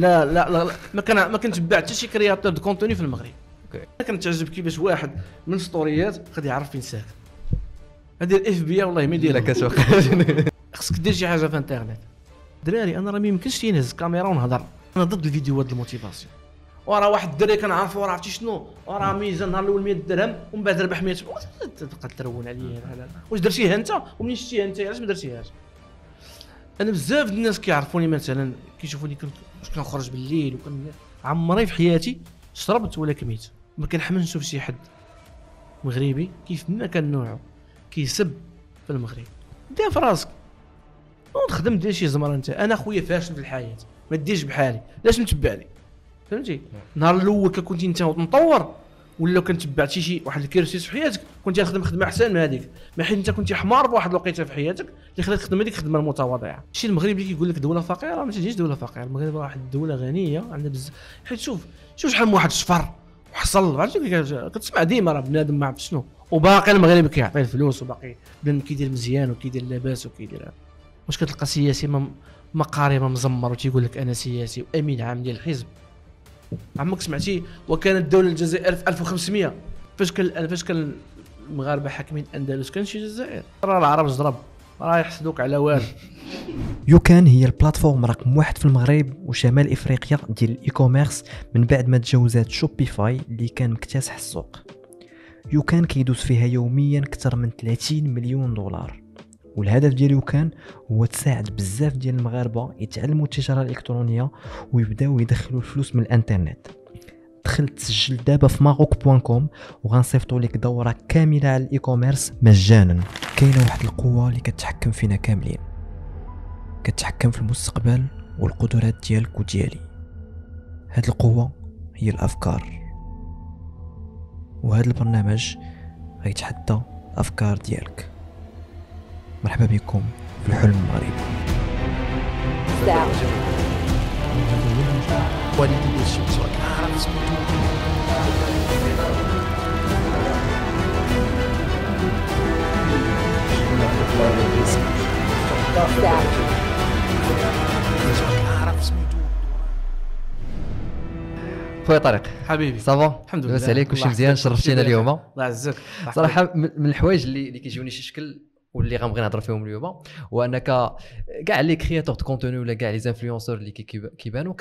لا لا لا, ما كان ما كنتبع حتى شي كرياتور دو كونتوني في المغرب انا كنتعجب كيفاش واحد من سطوريات غادي يعرف فين ساكن هذه الاف بي والله ما لك اسوق خصك دير شي حاجه في الانترنت دراري انا راه ما يمكنش نهز الكاميرا ونهضر انا ضد الفيديوهات الموتيفاسيون وراه واحد الدري كنعرفو راه عرفتي شنو ورا ميزه النهار الاول 100 درهم ومن بعد ربح 100 تبقى ترون عليا واش درتيها انت ومنين شتيها انت علاش ما درتيهاش انا بزاف الناس كيعرفوني مثلا كيشوفوني كنت كنخرج بالليل وكن عمري في حياتي شربت ولا كميت ما كنحملش نشوف شي حد مغربي كيف ما كان نوعه كيسب في المغرب دير في راسك ونخدم دير شي زمره انت انا خويا فاشل في الحياه ما ديرش بحالي لاش متبعني فهمتي النهار نعم. الاول كنت انت مطور ولا كنت تبعتي شي واحد الكيرسيس في حياتك كنت تخدم خدمه احسن من هذيك ما حيت انت كنت حمار بواحد الوقيته في حياتك اللي خلات تخدم هذيك خدمه المتواضعه شي المغرب اللي كيقول لك دوله فقيره ما تجيش دوله فقيره المغرب واحد الدوله غنيه عندها بزاف حيت شوف شوف شحال من واحد شفر وحصل كتسمع ديما راه بنادم ما عرف شنو وباقي المغرب كيعطي الفلوس وباقي بنادم كيدير مزيان وكيدير لاباس وكيدير واش كتلقى سياسي ما قاري ما مزمر وتيقول لك انا سياسي وامين عام ديال الحزب عمرك سمعتي وكانت دوله الجزائر في 1500 فاش كان فاش كان المغاربه حاكمين الاندلس كان شي جزائر راه العرب زرب راه يحسدوك على والو يوكان هي البلاتفورم رقم واحد في المغرب وشمال افريقيا ديال الاي كوميرس من بعد ما تجاوزات شوبيفاي اللي كان مكتسح السوق يوكان كيدوز فيها يوميا اكثر من 30 مليون دولار والهدف ديالي كان هو تساعد بزاف ديال المغاربه يتعلموا التجاره الالكترونيه ويبداو يدخلوا الفلوس من الانترنت دخل تسجل دابا في ماروك بوان كوم وغنصيفطوا لك دوره كامله على الاي كوميرس مجانا كاينه واحد القوه اللي كتحكم فينا كاملين كتحكم في المستقبل والقدرات ديالك وديالي هاد القوه هي الافكار وهذا البرنامج غيتحدى الافكار ديالك مرحبا بكم في الحلم المغربي خويا طارق حبيبي صافا الحمد لله لاباس عليك كلشي مزيان شرفتينا اليوم الله يعزك صراحه من الحوايج اللي كيجوني شي شكل واللي غنبغي نهضر فيهم اليوم هو انك كاع لي كرياتور دو كونتوني ولا كاع لي زانفلونسور اللي كيبانوا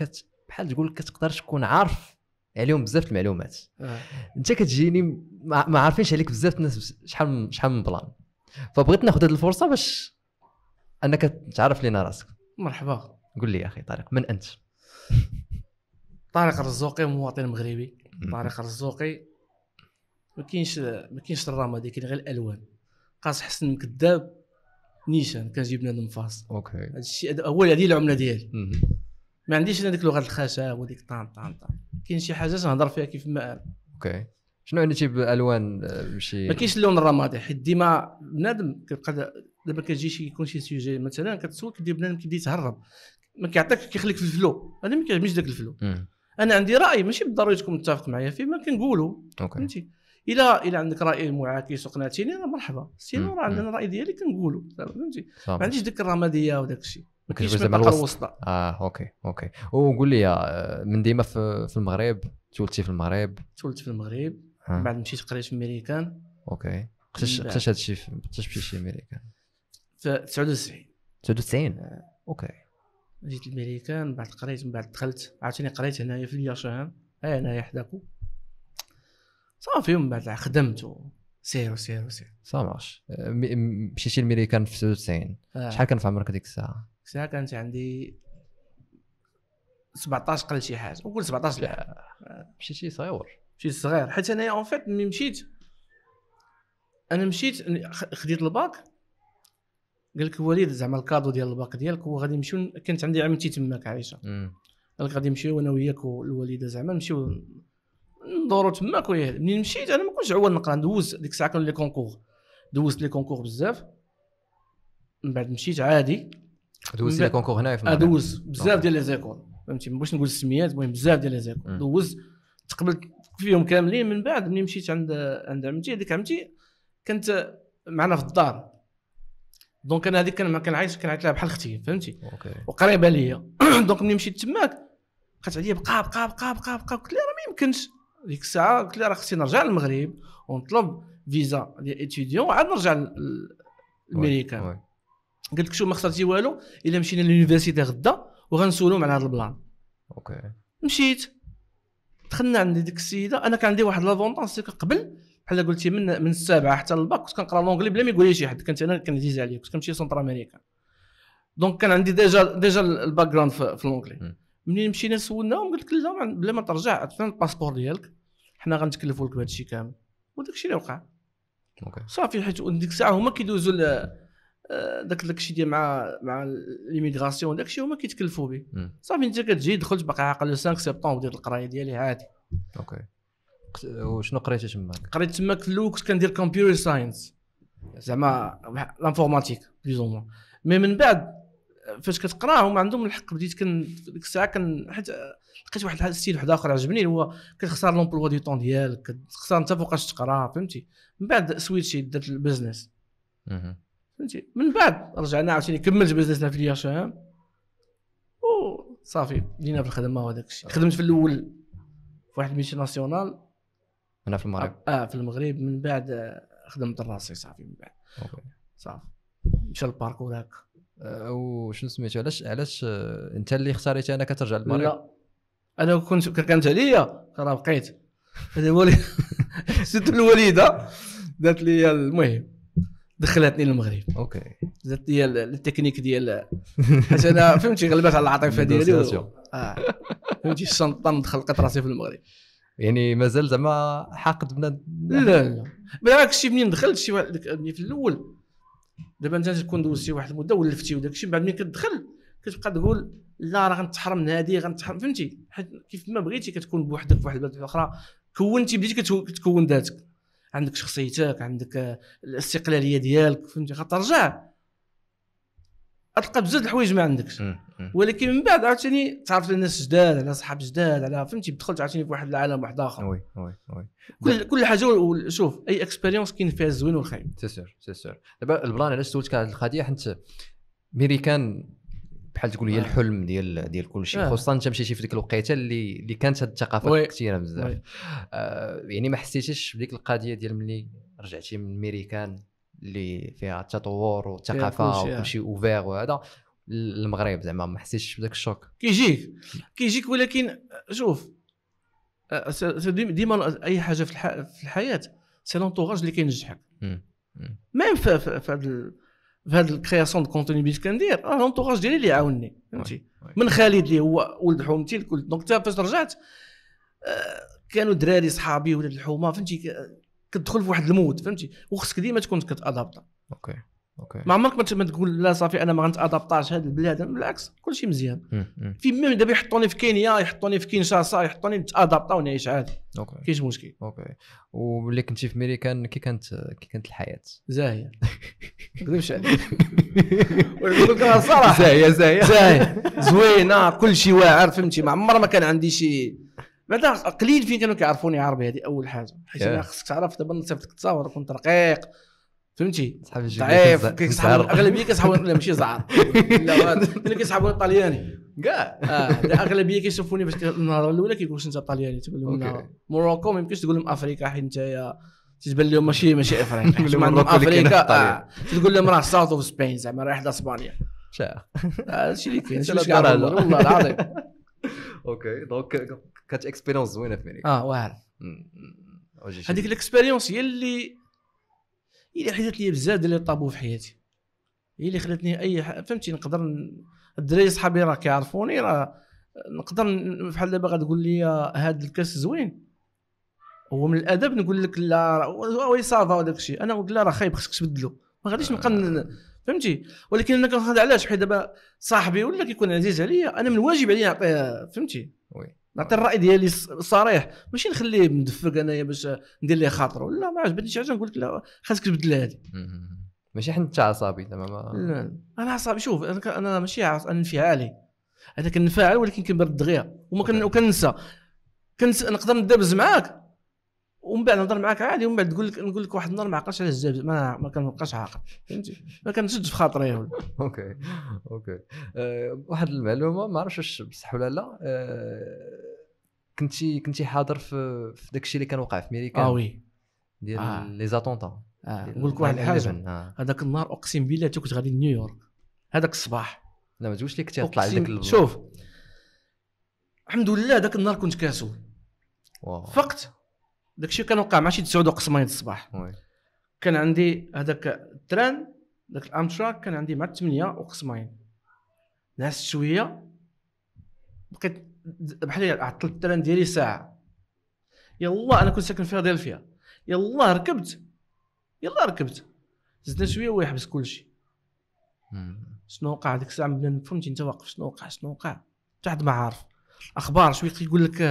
بحال تقول كتقدر تكون عارف عليهم بزاف المعلومات آه. انت كتجيني ما عارفينش عليك بزاف الناس شحال شحال من بلان فبغيت ناخذ هذه الفرصه باش انك تعرف لينا راسك مرحبا قول لي يا اخي طارق من انت طارق الرزوقي مواطن مغربي طارق الرزوقي ما كاينش ما كاينش الرمادي كاين غير الالوان قاص حسن مكذاب نيشان كان بنادم من فاس اوكي هذا الشيء هو هذه العمله ديالي ما عنديش انا ديك لغه الخشب وديك طان طان طان كاين شي حاجه تنهضر فيها كيف ما انا اوكي شنو عندك بالوان ماشي آه، ما كاينش اللون الرمادي حيت ديما بنادم كيبقى دابا كتجي شي يكون شي سوجي مثلا كتسول كيدير بنادم كيبدا يتهرب ما كيعطيك كيخليك في الفلو انا ما كيعجبنيش داك الفلو انا عندي راي ماشي بالضروري تكون متفق معايا فيه ما كنقولو فهمتي الا الا عندك راي معاكس وقنعتيني راه مرحبا سينو راه عندنا الراي ديالي كنقولو فهمتي ما عنديش ديك الرماديه وداك الشيء ما كاينش الطبقه الوسطى اه اوكي اوكي وقول لي آه، من ديما في, المغرب تولدتي في المغرب تولدت في المغرب من آه. بعد مشيت قريت في امريكان اوكي قتاش قتاش هذا الشيء قتاش مشيتي امريكان في 99 99 آه. اوكي جيت لامريكان بعد قريت من بعد دخلت عاوتاني قريت هنايا في الياشهان ها هنايا حداكم صافي ومن بعد خدمت سير سير سا مارش مشيتي لميريكان في 96 آه. شحال كان في عمرك ديك الساعه؟ ديك الساعه كانت عندي 17 قل شي حاجه وقول 17 لا مشيتي صغير مشيت صغير حيت انايا اون فيت ملي مشيت انا مشيت خديت الباك قال لك الوالد زعما الكادو ديال الباك ديالك وغادي نمشيو كانت عندي عمتي تماك عايشه قال لك غادي نمشيو انا وياك والوالده زعما نمشيو ندورو تماك منين مشيت انا ما كنتش عوال نقرا ندوز ديك الساعه كانوا لي كونكور دوزت لي كونكور بزاف من بعد مشيت عادي دوزت لي كونكور هنايا في دوز بزاف ديال لي زيكول فهمتي ما بغيتش نقول السميات المهم بزاف ديال لي زيكول دوزت تقبلت فيهم كاملين من بعد ملي مشيت عند عند عمتي هذيك عمتي كانت معنا في الدار دونك انا هذيك كان كنعيش كنعيط لها بحال اختي فهمتي وقريبه ليا دونك ملي مشيت تماك بقات عليا بقى بقى بقى بقى بقى قلت لها راه ما يمكنش ديك الساعه قلت لها راه خصني نرجع للمغرب ونطلب فيزا ديال ايتيديون وعاد نرجع لامريكان قلت لك شو ما خسرتي والو الا مشينا لليونيفرسيتي غدا وغنسولهم على هذا البلان اوكي مشيت دخلنا عند ديك السيده انا كان عندي واحد لافونتونس قبل بحال قلتي من من السابعه حتى للباك كنت كنقرا لونجلي بلا ما يقول لي شي حد كنت انا كنعزيز عليه كنت كنمشي سنتر امريكا دونك كان عندي ديجا ديجا الباك جراوند في, في لونجلي منين مشينا سولناهم قلت لك لا بلا ما ترجع عطينا الباسبور ديالك حنا غنتكلفوا لك بهذا الشيء كامل وداك الشيء اللي وقع اوكي صافي حيت ديك الساعه هما كيدوزوا آه، داك داك الشيء ديال مع مع ليميغراسيون داك الشيء هما كيتكلفوا به صافي انت كتجي دخلت باقي عاقل 5 سبتمبر ديال القرايه ديالي عادي اوكي وشنو قريتي تماك؟ قريت تماك في الاول كنت كندير كمبيوتر ساينس زعما لانفورماتيك بليز مي من بعد فاش كتقراهم عندهم الحق بديت كن ديك الساعه كن حيت لقيت واحد ستيل واحد اخر عجبني هو كتخسر لومبلوا دي طون ديالك كتخسر انت فوقاش تقرا فهمتي من بعد سويتشي درت البزنس فهمتي من بعد رجعنا عاوتاني كملت بزنسنا في الياش وصافي بدينا في الخدمه وهذاك الشيء خدمت في الاول في واحد الميتي ناسيونال هنا في المغرب اه في المغرب من بعد آه، خدمت راسي صافي من بعد صافي مشى الباركور هكا او شنو سميتو علاش علاش آه، انت اللي اختاريت انك ترجع للمغرب لا انا كنت كانت عليا راه بقيت سيت الوالده دات لي المهم دخلتني للمغرب اوكي دات لي التكنيك ديال حيت انا فهمتي غلبات على العاطفه ديالي و... آه. فهمتي الشنطه دخلت راسي في المغرب يعني مازال زعما حاقد بنادم لا لا بالعكس شي منين دخلت شي واحد يعني في الاول دابا انت تكون دوزتي واحد المده ولفتي وداك الشيء بعد ملي كتدخل كتبقى تقول لا راه غنتحرم من هذه غنتحرم فهمتي حيت كيف ما بغيتي كتكون بوحدك في واحد البلد اخرى كونتي بديتي كتكون ذاتك عندك شخصيتك عندك آه، الاستقلاليه ديالك فهمتي غترجع تلقى بزاف الحوايج ما عندكش ولكن من بعد عاوتاني تعرفت على ناس جداد على صحاب جداد على فهمتي دخلت عاوتاني في واحد العالم واحد اخر وي وي وي كل كل حاجه شوف اي اكسبيريونس كاين فيها الزوين والخايب سي سير سي سير دابا البلان علاش سولتك على القضيه حيت ميريكان بحال تقول هي آه. الحلم ديال ديال كل شيء آه. خصوصا انت مشيتي في ديك الوقيته اللي اللي كانت هذه الثقافات كثيره بزاف آه يعني ما حسيتيش بديك القضيه ديال ملي رجعتي من ميريكان اللي فيها تطور وثقافه وكلشي اوفير آه. وهذا المغرب زعما ما حسيتش بداك الشوك كيجيك كيجيك ولكن شوف آه، ديما اي حاجه في, في الحياه سي لونتوراج اللي كينجحك ميم في, في, هذا في هذا الكرياسيون دو كونتوني اللي كندير راه لونتوراج ديالي اللي عاوني فهمتي من خالد اللي هو ولد حومتي دونك حتى فاش رجعت آه، كانوا دراري صحابي ولاد الحومه فهمتي كتدخل في واحد المود فهمتي وخصك ديما تكون كتادابتا اوكي اوكي ما عمرك ما تقول لا صافي انا ما غنتادابطاش هاد البلاد بالعكس كلشي مزيان في ميم دابا يحطوني في كينيا يحطوني في كينشاسا يحطوني نتادابطا ونعيش عادي اوكي كاينش مشكل اوكي وملي كنتي في ميريكان كي كانت كي كانت الحياه زاهيه ما نكذبش عليك ونقول لك الصراحه زاهيه زاهيه زاهيه زوينه كلشي واعر فهمتي ما عمر ما كان عندي شي بعدا قليل فين كانوا كيعرفوني عربي هذه اول حاجه حيت انا خصك تعرف دابا انت في التصاور كنت رقيق فهمتي ضعيف الاغلبيه كيسحبوني لا ماشي زعر لا اللي كيسحبوني طلياني كاع الاغلبيه آه، كيشوفوني باش النهار الاولى كيقول انت طلياني تقول لهم موروكو ما يمكنش تقول لهم افريكا حيت انت تتبان لهم ماشي ماشي افريقيا ما عندهم افريكا آه، تقول لهم راه ساوث اوف سبين زعما رايح لاسبانيا الشيء آه، اللي كاين والله العظيم اوكي دونك كانت اكسبيريونس زوينه في امريكا اه واعر هذيك الاكسبيريونس هي اللي هي اللي حيدت لي بزاف ديال الطابو في حياتي هي اللي خلاتني اي ح... فهمتي نقدر الدراري صحابي راه كيعرفوني راه نقدر بحال دابا غتقول لي هذا الكاس زوين هو من الادب نقول لك لا وي سافا وداك الشيء انا قلت لا راه خايب خصك تبدلو ما غاديش نبقى آه. فهمتي ولكن انا كنخدم علاش حيت دابا صاحبي ولا كيكون عزيز عليا انا من الواجب عليا نعطيه فهمتي وي نعطي الراي ديالي صريح ماشي نخليه مدفق انايا باش ندير ليه خاطره لا ما شي حاجه نقول لك لا خاصك تبدل هذه ماشي حيت انت زعما ما انا عصبي شوف انا انا ماشي عصبي انا انفعالي انا كنفعل ولكن كنبرد دغيا وما كن وكننسى كنس نقدر ندابز معاك ومن بعد نهضر معاك عادي ومن بعد تقول لك نقول لك واحد النهار ما عقلتش على الزبز ما ما كنبقاش عاقل فهمتي ما كنشدش في خاطري اوكي اوكي أه واحد المعلومه ما عرفتش واش بصح ولا لا أه كنتي كنتي حاضر في في داك الشيء اللي كان وقع في امريكا اه وي ديال آه. لي زاتونتا اه نقول لك واحد الحاجه آه. هذاك النهار اقسم بالله كنت غادي لنيويورك هذاك الصباح لا ما تقولش لي كنت طلع لك شوف الحمد لله ذاك النهار كنت كاسول فقت داكشي كان وقع مع شي 9 قسمين الصباح كان عندي هذاك التران داك الامتراك كان عندي مع 8 وقسمين ناس شويه بقيت بحال عطلت التران ديالي ساعه يلا انا كنت ساكن في فيلادلفيا يلا ركبت يلا ركبت زدنا شويه ويحبس كلشي شنو وقع ديك الساعه ما فهمتي انت واقف شنو وقع شنو وقع حتى ما عارف اخبار شويه كيقول لك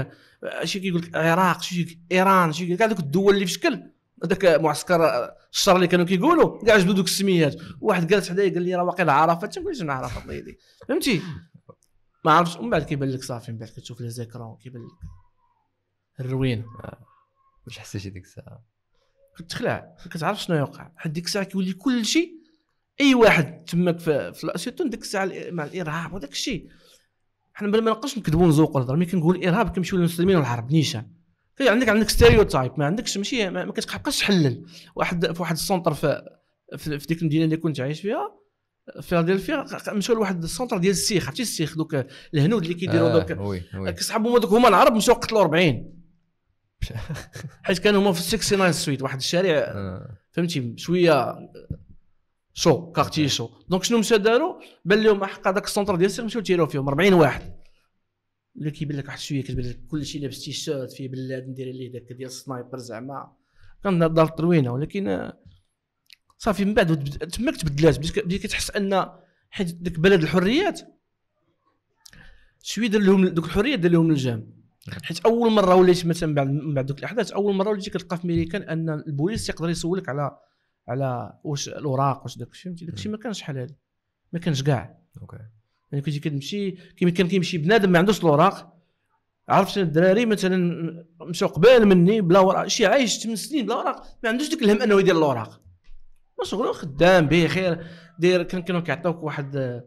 آه، شي كيقول لك العراق شي ايران شي كاع ذوك الدول اللي في شكل هذاك معسكر آه، الشر اللي كانوا كيقولوا كاع جبدوا ذوك السميات واحد جالس حدايا قال لي راه واقيلا عرفات ما قلت انا عرفات الله فهمتي ما عرفتش ومن بعد كيبان لك صافي من بعد كتشوف لي زيكرون كيبان لك الروين آه. حسيتي ديك الساعه كتخلع كتعرف شنو يوقع حد ديك الساعه كيولي كل شيء اي واحد تماك في, في سيرتو ديك الساعه مع الارهاب وداك الشيء حنا ما نقدرش نكذبوا نزوقوا الهضره ملي كنقول الارهاب كنمشيو للمسلمين والعرب نيشان عندك عندك ستيريو تايب ما عندكش ماشي ما, ما كتبقاش تحلل واحد في واحد السونتر في في, ديك المدينه اللي كنت عايش فيها فيها مشاو لواحد السونتر ديال السيخ عرفتي السيخ دوك الهنود اللي كيديروا آه، دوك كيسحبوا هما دوك هما العرب مشاو قتلوا 40 حيت كانوا هما في 69 سويت واحد الشارع آه. فهمتي شويه شو كارتي شو دونك شنو مشى داروا بان لهم حق هذاك السونتر ديال السير مشاو تيروا فيهم 40 واحد اللي كيبان لك واحد شويه كتبان لك كلشي لابس تيشيرت فيه بلاد ندير ليه داك ديال السنايبر زعما كان دار طروينه ولكن آه، صافي من بعد تماك تبدلات بديت كتحس ان حيت ديك بلد الحريات شويه دار لهم دوك الحريات دار لهم الجام حيت اول مره وليت مثلا بعد من بعد دوك الاحداث اول مره وليت كتلقى في ميريكان ان البوليس يقدر يسولك على على واش الاوراق واش داك فهمتي داك الشيء ما كانش شحال هذا ما كانش كاع اوكي يعني كنتي كتمشي كيما كان كيمشي بنادم ما عندوش الاوراق عرفت الدراري مثلا مشاو قبال مني بلا وراق شي عايش 8 سنين بلا وراق ما عندوش ديك الهم انه يدير الاوراق مشغول خدام بخير داير كانوا كيعطيوك واحد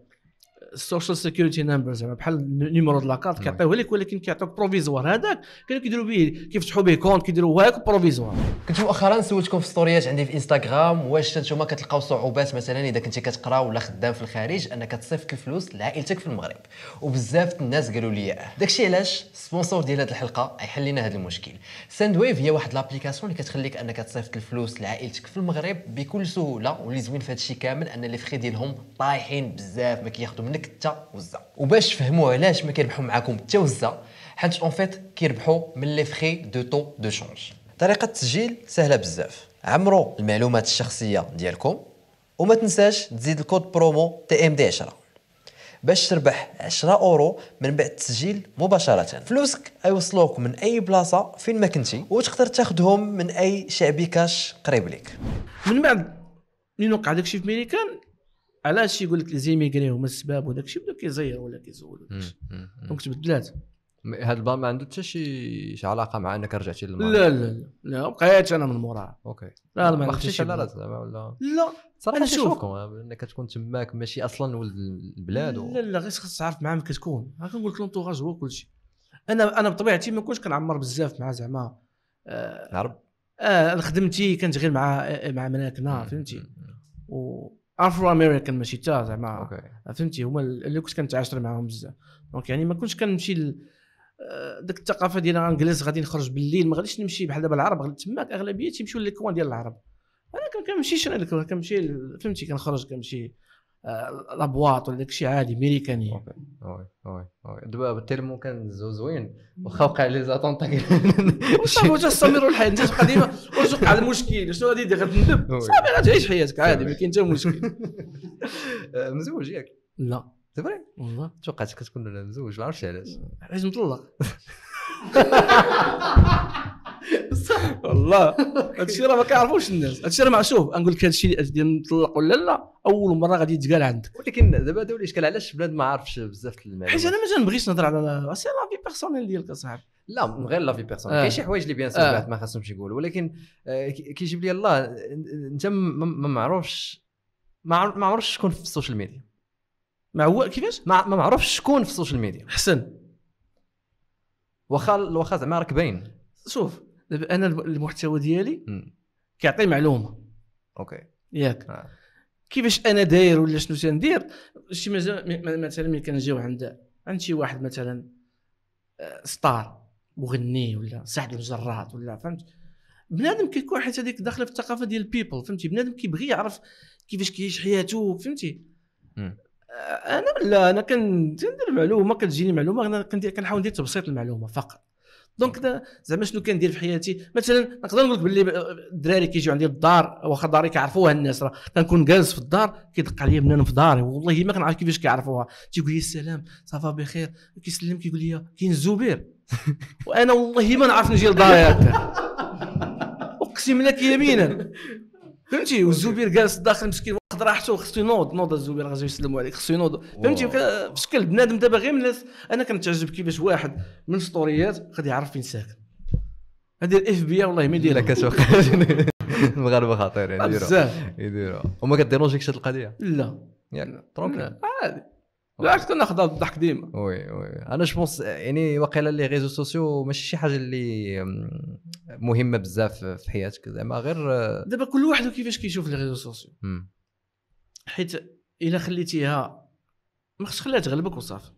السوشيال سيكيورتي نمبر زعما بحال نيميرو دو لاكارت كيعطيوه لك ولكن كيعطيوك بروفيزوار هذاك كانوا كيديروا به كيفتحوا به كونت كيديروا هاك بروفيزوار كنت مؤخرا سولتكم في ستوريات عندي في انستغرام واش انتم كتلقاو صعوبات مثلا اذا كنتي كتقرا ولا خدام في الخارج انك تصيفط الفلوس لعائلتك في المغرب وبزاف الناس قالوا لي اه داكشي علاش السبونسور ديال هذه الحلقه يحل لنا هذا المشكل ساند ويف هي واحد لابليكاسيون اللي كتخليك انك تصيفط الفلوس لعائلتك في المغرب بكل سهوله واللي زوين في هذا الشيء كامل ان لي فري ديالهم طايحين بزاف ما كياخذوا منك لك تا وزا وباش تفهموا علاش ما كيربحوا معاكم تا وزا حيت اون فيت كيربحوا من لي فري دو طو دو شونج طريقه التسجيل سهله بزاف عمروا المعلومات الشخصيه ديالكم وما تنساش تزيد الكود برومو تي ام دي 10 باش تربح 10 اورو من بعد التسجيل مباشره فلوسك يوصلوك من اي بلاصه فين ما كنتي وتقدر تاخذهم من اي شعبي كاش قريب ليك من بعد منين وقع داكشي في ميريكان علاش يقول لك ليزيميغري هما السباب وداك الشيء بداو كيزيروا ولا كيزولوا دونك تبدلات هاد البلان ما عنده حتى شي علاقه مع انك رجعتي للمغرب لا لا لا بقيت انا من موراها اوكي لا ما خشيتش على راسك زعما ولا لا صراحه شوف آه، انك تكون تماك ماشي اصلا ولد البلاد و... لا لا غير خاص تعرف مع كتكون راه كنقول لك لونتوراج هو كلشي انا انا بطبيعتي ما كنتش كنعمر بزاف مع زعما آه العرب اه خدمتي كانت غير مع مع مناكنا فهمتي و افرو امريكان ماشي حتى زعما فهمتي هما اللي كنت كنتعاشر معاهم بزاف دونك يعني ما كنتش كنمشي آه، ديك الثقافه ديال الانجليز غادي نخرج بالليل ما غاديش نمشي بحال دابا العرب تماك اغلبيه تيمشيو للكوان ديال العرب انا كنمشي شنو كنمشي فهمتي كنخرج كنمشي آه، الابواط ولا داكشي عادي ميريكاني اوكي وي وي دابا بالتالي كان زوين واخا وقع لي زاتون تاع صافي تستمر الحياه انت تبقى ديما واش وقع المشكل شنو غادي دير غتندم صافي غتعيش حياتك عادي ما كاين حتى مشكل آه، مزوج ياك لا سي فري والله توقعت كتكون مزوج ما عرفتش علاش علاش مطلق صح والله هادشي راه ما كيعرفوش الناس هادشي راه شوف نقول لك هادشي ديال نطلق ولا لا اول مره غادي يتقال عندك ولكن دابا هذا الاشكال علاش بنادم ما عارفش بزاف المعلومات حيت انا ما تنبغيش نهضر على سي لافي بيرسونيل ديالك اصاحبي لا من غير لافي بيرسون آه. كاين شي حوايج اللي بيان سو آه. ما خاصهمش يقولوا ولكن آه كيجيب لي الله انت ما معروفش ما معروفش شكون في السوشيال ميديا ما هو كيفاش ما, ما معروفش شكون في السوشيال ميديا حسن واخا واخا زعما راك باين شوف دابا انا المحتوى ديالي كيعطي معلومه اوكي ياك آه. كيفاش انا داير ولا شنو تندير شي مثلا ملي كنجيو عند عند شي واحد مثلا آه، ستار مغني ولا سعد الجراد ولا فهمت بنادم كيكون حيت هذيك داخله في الثقافه ديال البيبل فهمتي بنادم كيبغي يعرف كيفاش كيعيش حياته فهمتي آه، انا لا انا كندير معلومه كتجيني معلومه انا كندير كنحاول ندير تبسيط المعلومه فقط دونك زعما شنو كندير في حياتي مثلا نقدر نقول لك باللي الدراري كيجيو عندي الدار واخا داري كيعرفوها الناس راه كنكون جالس في الدار كيدق عليا بنان في داري والله ما كنعرف كيفاش كيعرفوها تيقول لي السلام صافا بخير كيسلم كيقول لي كاين الزبير وانا والله ما نعرف نجي لداري اقسم لك يمينا فهمتي والزبير جالس داخل مسكين الوقت راحتو خصو ينوض نوض الزبير غادي يسلموا عليك خصو ينوض فهمتي بشكل بنادم دابا غير من انا كنتعجب كيفاش واحد من السطوريات غادي يعرف فين ساكن هذه الاف بي والله ما يديرها كتوقع المغاربه خطير يعني بزاف يديروها وما كديرونجيكش هذه القضيه لا يعني ترونكيل عادي بالعكس كناخذها بالضحك ديما وي وي انا جوبونس يعني واقيلا لي ريزو سوسيو ماشي شي حاجه اللي مهمه بزاف في حياتك زعما غير دابا كل واحد كيفاش كيشوف لي ريزو سوسيو حيت الا خليتيها ما خصك خليها تغلبك وصافي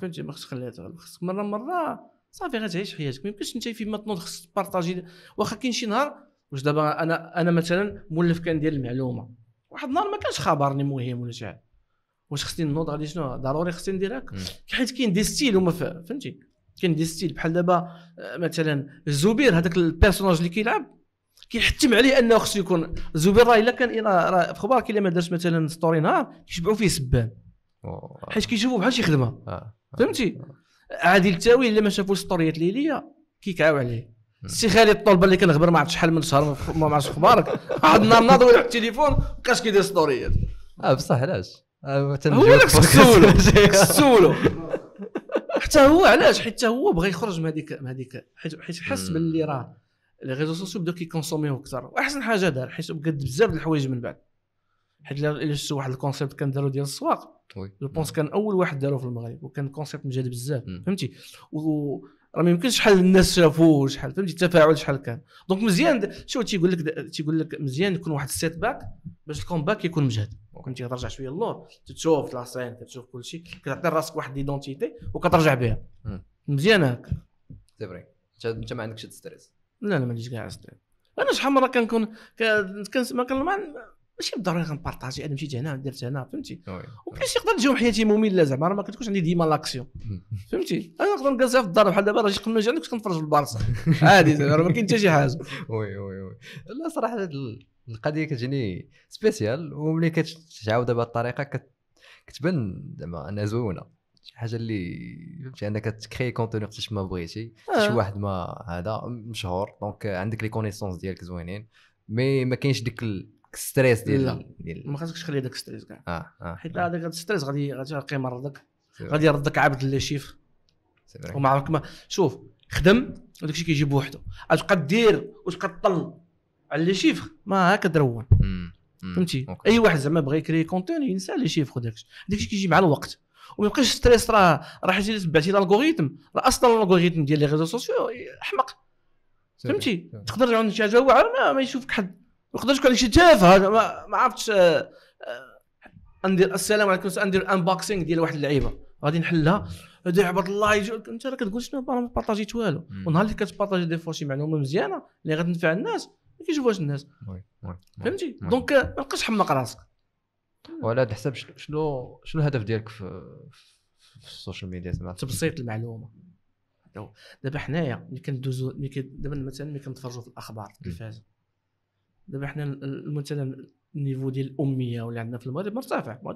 فهمتي ما خصك خليها تغلبك خصك مره مره صافي غتعيش حياتك ما يمكنش انت ما تنوض خصك تبارطاجي واخا كاين شي نهار واش دابا انا انا مثلا مولف كان ديال المعلومه واحد النهار ما كانش خبرني مهم ولا شي واش خصني نوض غادي شنو ضروري خصني ندير هكا mm. حيت كاين دي ستيل هما فهمتي كاين دي ستيل بحال دابا آه، مثلا الزبير هذاك البيرسوناج اللي كيلعب كيحتم عليه انه خصو يكون زبير راه الا كان راه في خبارك الا ما دارش مثلا ستوري نهار كيشبعوا فيه سبان حيت كيشوفوا بحال شي خدمه آه. آه. فهمتي عادل التاوي الا ما شافوا ستوريات الليليه كيكعاو عليه السي خالد الطلبه اللي كنخبر ما عرفت شحال من شهر ما عرفتش اخبارك واحد النهار ناض ولا التليفون بقاش كيدير ستوريات اه بصح علاش آه، هو اللي سولو حتى هو علاش حيت هو بغى يخرج من هذيك من هذيك حيت حس باللي راه لي ريزو سوسيو بداو كيكونسوميو اكثر واحسن حاجه دار حيت بقد بزاف الحوايج من بعد حيت الا شفت واحد الكونسيبت كان دارو ديال السواق جو بونس كان اول واحد دارو في المغرب وكان كونسيبت مجاد بزاف فهمتي و راه ما يمكنش شحال الناس شافوه شحال فهمتي التفاعل شحال كان دونك مزيان شو تيقول لك تيقول لك مزيان يكون واحد السيت باك باش الكومباك يكون مجهد كنتي ترجع شويه للور تشوف لاسين كتشوف كل شيء كتعطي راسك واحد ليدونتيتي وكترجع بها مزيان هكا سي فري انت ما عندكش ستريس لا لا ما جيتش كاع انا شحال مره كنكون كنسمع كنلمع ماشي بالضروري غنبارطاجي انا مشيت هنا درت هنا فهمتي شي يقدر تجيهم حياتي ممله زعما راه ما كتكونش عندي ديما لاكسيون فهمتي انا نقدر نجلس في الدار بحال دابا راه شي قمنا كنت كنتفرج في البارسا عادي زعما ما كاين حتى شي حاجه وي وي وي لا صراحه القضيه كتجيني سبيسيال وملي كتعاود بهذه الطريقه كتبان زعما انا زوينه شي حاجه اللي فهمتي انك تكري كونتوني وقتاش ما بغيتي شي آه. واحد ما هذا مشهور دونك عندك لي كونيسونس ديالك زوينين مي ما كاينش ديك الستريس ديال ديال ما خاصكش تخلي داك الستريس كاع اه اه حيت آه. هذاك الستريس غادي غادي يلقي مرضك غادي يردك عبد لي شيف وما عمرك ما شوف خدم وداك الشيء كيجي بوحدو غتبقى دير وتبقى تطل على لي شيف ما هكا درون فهمتي اي واحد زعما بغى يكري كونتوني ينسى لي شيف وداك الشيء داك الشيء كيجي مع الوقت وما يبقاش ستريس راه راه حيت تبعتي الالغوريثم راه اصلا الالغوريثم ديال لي ريزو سوسيو احمق فهمتي تقدر تعاون شي حاجه هو ما, ما يشوفك حد يقدر تكون شي تافه ما, ما عرفتش آه, آه، ندير السلام عليكم ندير انبوكسينغ ديال واحد اللعيبه غادي نحلها هذا عباد الله يجي انت راه كتقول شنو ما بارطاجيت والو ونهار اللي كتبارطاجي دي فوا شي معلومه مزيانه اللي غتنفع الناس ما كيشوفوهاش الناس فهمتي دونك ما تبقاش حمق راسك وعلى حسب شنو شنو الهدف ديالك في, في السوشيال ميديا زعما تبسيط المعلومه دابا حنايا ملي كندوزو ملي دابا مثلا ملي كنتفرجوا في الاخبار التلفازه دابا حنا مثلا النيفو ديال الاميه ولا عندنا في المغرب مرتفع ما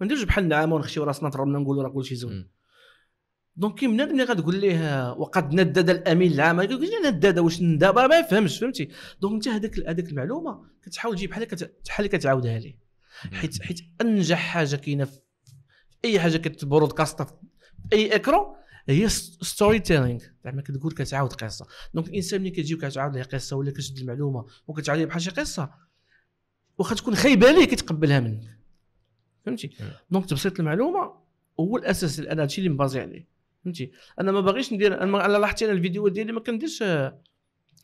ما نديروش بحال نعامه ونخشيو راسنا ربنا نقولوا راه كلشي زوين دونك كاين بنادم اللي غتقول ليه وقد ندد الامين العام كيقول ندد واش ندى ما يفهمش فهمتي دونك انت هذاك هذاك المعلومه كتحاول تجيب بحال بحال كتعاودها ليه حيت حيت انجح حاجه كاينه في اي حاجه كتبرودكاست في اي اكرون هي ستوري تيلينغ زعما كتقول كتعاود قصه دونك الانسان ملي كتجي وكتعاود ليه قصه ولا كتشد المعلومه وكتعاود بحال شي قصه واخا تكون خايبه ليه كيتقبلها منك فهمتي دونك تبسيط المعلومه هو الاساس انا هادشي اللي مبازي عليه فهمتي انا ما باغيش ندير انا لاحظتي انا الفيديوهات ديالي ما كنديرش آه،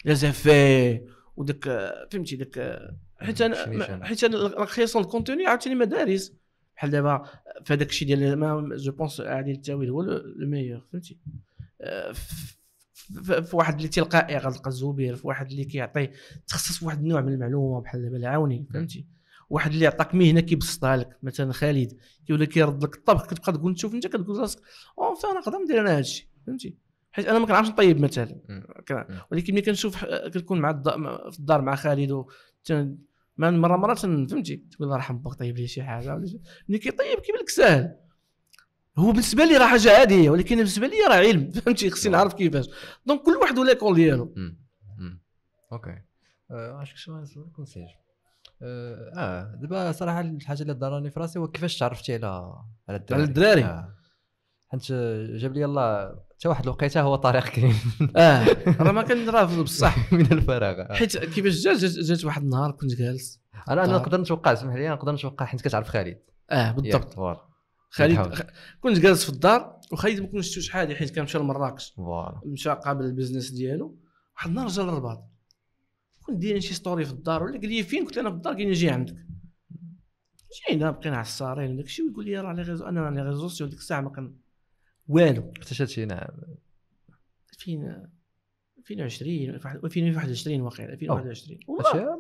لازافي وداك آه، فهمتي داك آه، حيت انا حيت انا كريسيون الكونتوني عاوتاني مدارس بحال دابا في هذاك الشيء ديال جو بونس عادل التاويل هو لو ميور فهمتي آه، في واحد اللي تلقائي غتلقى الزبير في واحد اللي كيعطي تخصص واحد النوع من المعلومه بحال دابا العاوني فهمتي واحد اللي عطاك مهنه كيبسطها لك مثلا خالد كيولا كيرد لك الطبخ كتبقى تقول تشوف انت كتقول راسك اون انا نقدر ندير انا هادشي فهمتي حيت انا ما كنعرفش نطيب مثلا ولكن ملي كنشوف كنكون مع في الدار مع خالد مره مره فهمتي تقول الله يرحم باك طيب لي شي حاجه ولا شي ملي كيطيب كيبان لك ساهل هو بالنسبه لي راه حاجه عاديه ولكن بالنسبه لي راه علم فهمتي خصني نعرف كيفاش دونك كل واحد وليكول ديالو اوكي عشان أه، شنو الكونسيج أه،, اه دابا صراحه الحاجه اللي ضراني في راسي هو كيفاش تعرفتي على على الدراري على الدراري آه. حيت جاب لي الله حتى واحد الوقيته هو طريق كريم اه راه ما كنرافض بصح من الفراغ آه. حيت كيفاش جات جات واحد النهار كنت جالس انا انا نقدر نتوقع سمح لي نقدر نتوقع حيت كتعرف خالد اه بالضبط خالد كنت جالس في الدار وخالد ما كنتش شفتو شحال حيت كان مشى لمراكش مشى قابل البيزنس ديالو واحد النهار جا للرباط كنت داير شي ستوري في الدار ولا قال لي فين كنت انا في الدار قال لي عندك جينا بقينا على الصارين وداك الشيء ويقول لي راه لي غيزو انا راني ريزو غيزو سيو ديك الساعه ما كان والو اكتشفت شي نعم 2000 2020 2021 واقيلا 2021 ماشي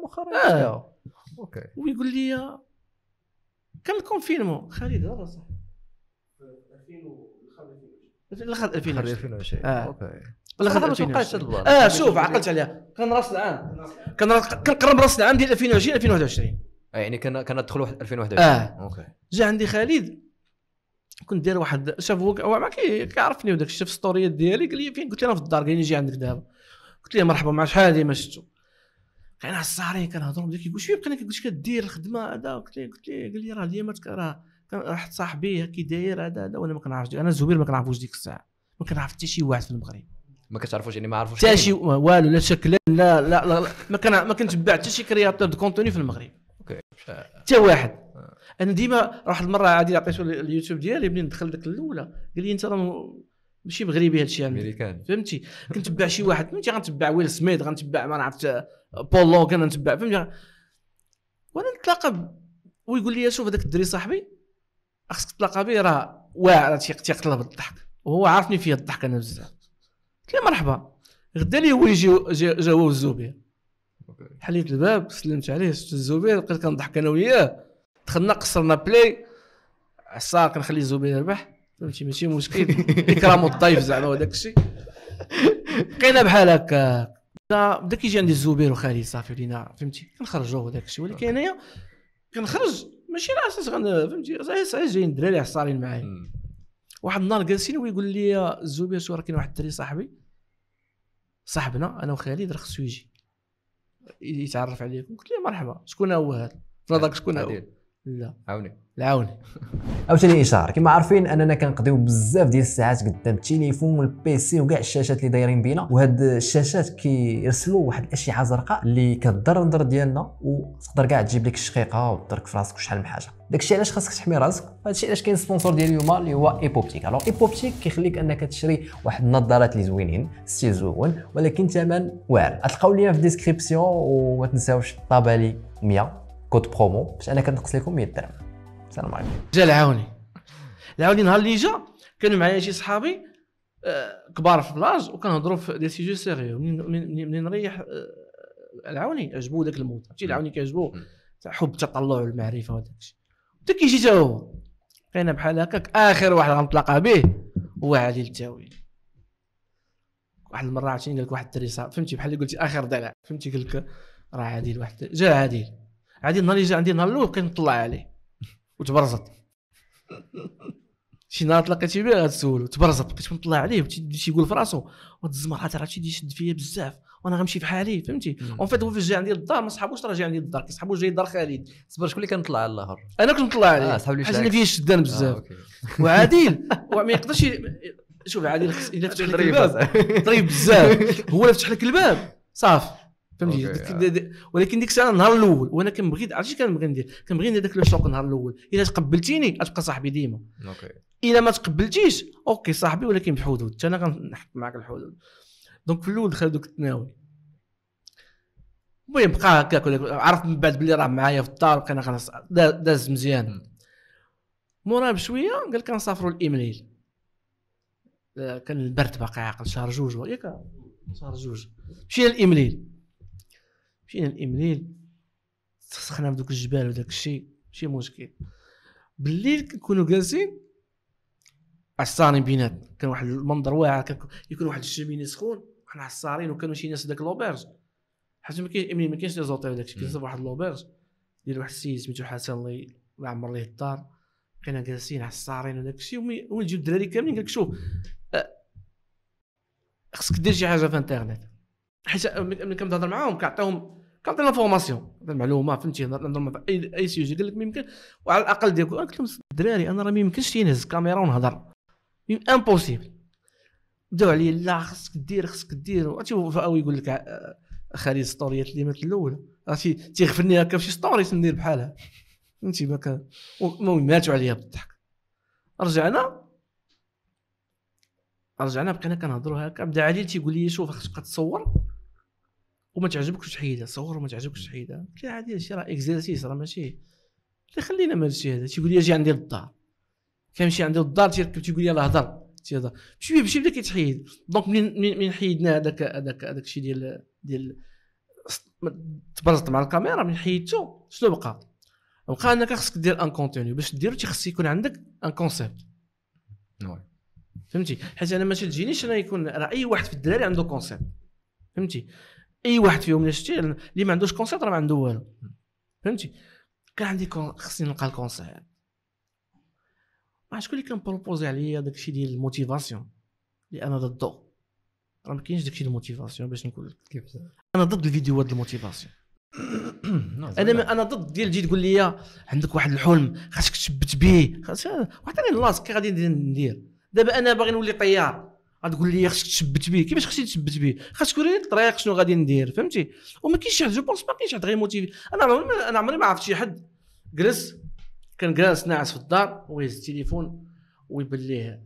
مؤخرا آه. اوكي ويقول لي كان الكونفينمون خالد هذا صح 2000 2020 اه اوكي لخد 2020 اه شوف عقلت عليها كان راس العام كان كنقرب راس العام ديال 2020 2021 آه، يعني كان كان واحد 2021 اه اوكي جا عندي خالد كنت داير واحد شاف هو ما كيعرفني وداك الشيء في السطوريات ديالي قال لي فين قلت له في الدار قال لي نجي عندك دابا قلت له مرحبا مع شحال هذه ما شفتو كاين على الصاري كنهضروا بداك كيقول شويه بقينا كنقول كدير الخدمه هذا قلت له قلت له قال لي راه ما راه واحد صاحبي كي داير هذا هذا وانا ما كنعرفش انا زبير ما كنعرفوش ديك الساعه ما كنعرف حتى شي واحد في المغرب ما كتعرفوش يعني ما عرفوش حتى شي والو لا شكل لا لا لا, لا ما كان ما كنتبع حتى شي كرياتور دو كونتوني في المغرب اوكي حتى واحد آه. انا ديما واحد المره عادي عطيتو اليوتيوب ديالي منين دخل ديك الاولى قال لي انت راه ماشي مغربي هادشي امريكان فهمتي كنتبع شي واحد فهمتي غنتبع ويل سميث غنتبع ما عرفت آه، بول لوغان غنتبع فهمتي وانا نتلاقى ويقول لي شوف هذاك الدري صاحبي خصك تلاقى به راه واعر تيقتل بالضحك وهو عارفني فيه الضحك انا بزاف قلت له مرحبا غدا لي هو يجي هو الزبير حليت الباب سلمت عليه شفت الزبير بقيت كنضحك انا وياه دخلنا قصرنا بلاي عصاك نخلي زوبين يربح فهمتي ماشي مشكل اكرام الضيف زعما وداك الشيء بقينا بحال هكا بدا كيجي عندي الزبير وخالي صافي ولينا فهمتي كنخرجوا وداك الشيء ولكن انايا كنخرج ماشي على اساس فهمتي صحيح جايين الدراري حصارين معايا واحد النهار جالسين ويقول لي الزبير شو راه كاين واحد الدري صاحبي صاحبنا انا وخالد راه خصو يجي يتعرف عليكم قلت له مرحبا شكون هو هذا في نظرك شكون هو لا عاوني او عاوتاني اشاره كما عارفين اننا كنقضيو بزاف ديال الساعات قدام التليفون والبيسي وكاع الشاشات اللي دايرين بينا وهاد الشاشات كيرسلوا واحد الاشعه زرقاء اللي كضر النظر ديالنا وتقدر كاع تجيب لك الشقيقه وترك في راسك وشحال من حاجه داكشي علاش خاصك تحمي راسك هادشي علاش كاين سبونسور ديال اليوم اللي هو ايبوبتيك الو ايبوبتيك كيخليك انك تشري واحد النظارات اللي زوينين ستيل زوين ولكن ثمن واعر غتلقاو ليا في الديسكريبسيون وما تنساوش الطابه 100 كود برومو باش انا كنقص لكم 100 درهم السلام عليكم جا العاوني العاوني نهار اللي جا كانوا معايا شي صحابي آه، كبار في بلاج وكنهضروا في دي سيجو سيريو منين نريح العاوني آه، عجبو ذاك الموت فهمتي العاوني كيعجبو تاع حب التطلع والمعرفه وداك الشيء حتى كيجي تا هو كاينه بحال هكاك اخر واحد غنتلاقى به هو علي التاويل واحد المره عرفتي قال لك واحد الدري فهمتي بحال اللي قلتي اخر دلع فهمتي قال لك راه عادل واحد جا عادل عادي النهار جا عندي نهار الاول كنطلع عليه وتبرزط شي نهار تلاقيتي به غتسولو تبرزط بقيت كنطلع عليه وتيجي يقول في راسو وهاد الزمر عاد راه تيدي يشد فيا بزاف وانا غنمشي بحالي فهمتي اون فيت هو فاش جا عندي الدار ما صحابوش راه جا عندي الدار كيصحابو جاي دار خالد صبر شكون اللي كنطلع على الاخر انا كنت نطلع عليه آه حاجه اللي فيه الشدان آه، بزاف آه، وعادل وما يقدرش ي... شوف عادل الا فتح لك الباب ضريب بزاف هو اللي فتح لك الباب صافي فهمتي آه. ولكن ديك الساعه النهار الاول وانا كنبغي عرفتي كنبغي ندير كنبغي ندير داك لو شوك النهار الاول الا تقبلتيني غتبقى صاحبي ديما اوكي الا ما تقبلتيش اوكي صاحبي ولكن بحدود حتى انا غنحط معك الحدود دونك في الاول دخل دوك التناول المهم بقى هكاك عرفت من بعد بلي راه معايا في الدار وكان خلاص داز مزيان موراه بشويه قال كنسافروا لامريل آه، كان البرد باقي عاقل شهر جوج ياك شهر جوج مشينا لامريل كاين الامليل تسخنا في دوك الجبال وداك الشيء ماشي مشكل بالليل كنكونوا جالسين عصارين بيناتنا كان واحد المنظر واعر يكون واحد الشميني سخون وحنا عصارين وكانوا شي ناس داك لوبيرج حيت ما كاينش ما كاينش لي زوطي وداك الشيء كنصيب واحد لوبيرج ديال واحد السيد سميتو حسن الله يعمر ليه الدار بقينا جالسين عصارين وداك الشيء ونجيب الدراري كاملين قال لك شوف آه، خصك دير شي حاجه في الانترنت حيت ملي كنهضر معاهم كنعطيهم كنعطي فورماسيون المعلومه فهمتي نهضر مع اي اي سيجي قال لك ما يمكن وعلى الاقل ديالك قلت لهم الدراري انا راه ما يمكنش نهز الكاميرا ونهضر امبوسيبل بداو عليا لا خصك دير خصك دير عرفتي يقول لك خالي ستوريات اللي مات الاول عرفتي تيغفلني هكا في شي ستوري ندير بحالها فهمتي ما المهم ماتوا عليا بالضحك رجعنا رجعنا بقينا كنهضروا هكا بدا علي تيقول لي شوف خصك تصور وما تعجبكش تحيدها صور وما تعجبكش تحيدها قلت له عادي هادشي راه اكزيرسيس راه ماشي قلت خلينا من هادشي هذا تيقول لي اجي عندي للدار كنمشي عندي للدار تيركب تيقول لي يلاه هضر تيهضر بشويه بشويه بدا كيتحيد دونك منين من حيدنا هذاك هذاك هذاك الشيء ديال ديال تبرزت مع الكاميرا من حيدته شنو بقى بقى انك خصك دير ان كونتوني باش دير تيخص يكون عندك ان كونسيبت فهمتي حيت انا ما تجينيش انا يكون راه اي واحد في الدراري عنده كونسيبت فهمتي اي واحد فيهم اللي شتي اللي ما عندوش كونسيرت راه ما عنده والو فهمتي كان عندي خصني نلقى الكونسيرت ما شكون اللي كان بروبوزي عليا داكشي ديال الموتيفاسيون اللي انا ضده راه ما كاينش داكشي الموتيفاسيون باش نقول لك انا ضد الفيديوهات الموتيفاسيون نعم، انا انا ضد ديال تجي تقول لي عندك واحد الحلم خاصك تشبت به خاصك واحد كي غادي ندير دابا انا باغي نولي طيار غتقول لي خصك تثبت به كيفاش خصني نثبت به خاصك توريني الطريق شنو غادي ندير فهمتي وما كاينش شي حد جو بونس ما كاينش حد غير موتيفي انا عمري انا عمري ما عرفت شي حد جلس كان جالس ناعس في الدار ويهز التليفون ويبان ليه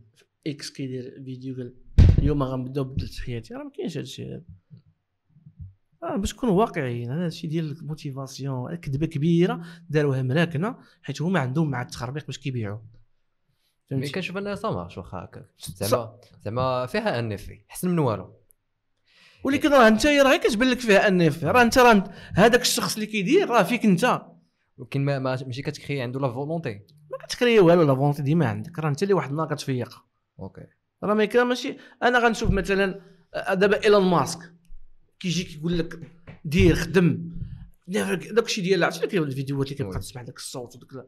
اكس كيدير فيديو قال اليوم غنبداو بدلت حياتي راه ما كاينش هذا الشيء آه باش نكون واقعيين هذا الشيء ديال الموتيفاسيون كذبه كبيره داروها مراكنا حيت هما عندهم مع التخربيق باش كيبيعوا فهمتي يعني كنشوف انها صامارش واخا هكاك زعما زعما فيها ان في احسن من والو ولكن راه انت راه كتبان لك فيها ان في راه انت راه هذاك الشخص اللي كيدير راه فيك انت ولكن ما ماشي كتكري عنده لا فولونتي ما كتكري والو لا فولونتي ديما عندك راه انت اللي واحد النهار كتفيق اوكي راه ما كان ماشي انا غنشوف مثلا آه، دابا ايلون ماسك كيجي كيقول لك دير خدم داك الشيء ديال عرفتي الفيديوهات اللي كتبقى تسمع داك الصوت وداك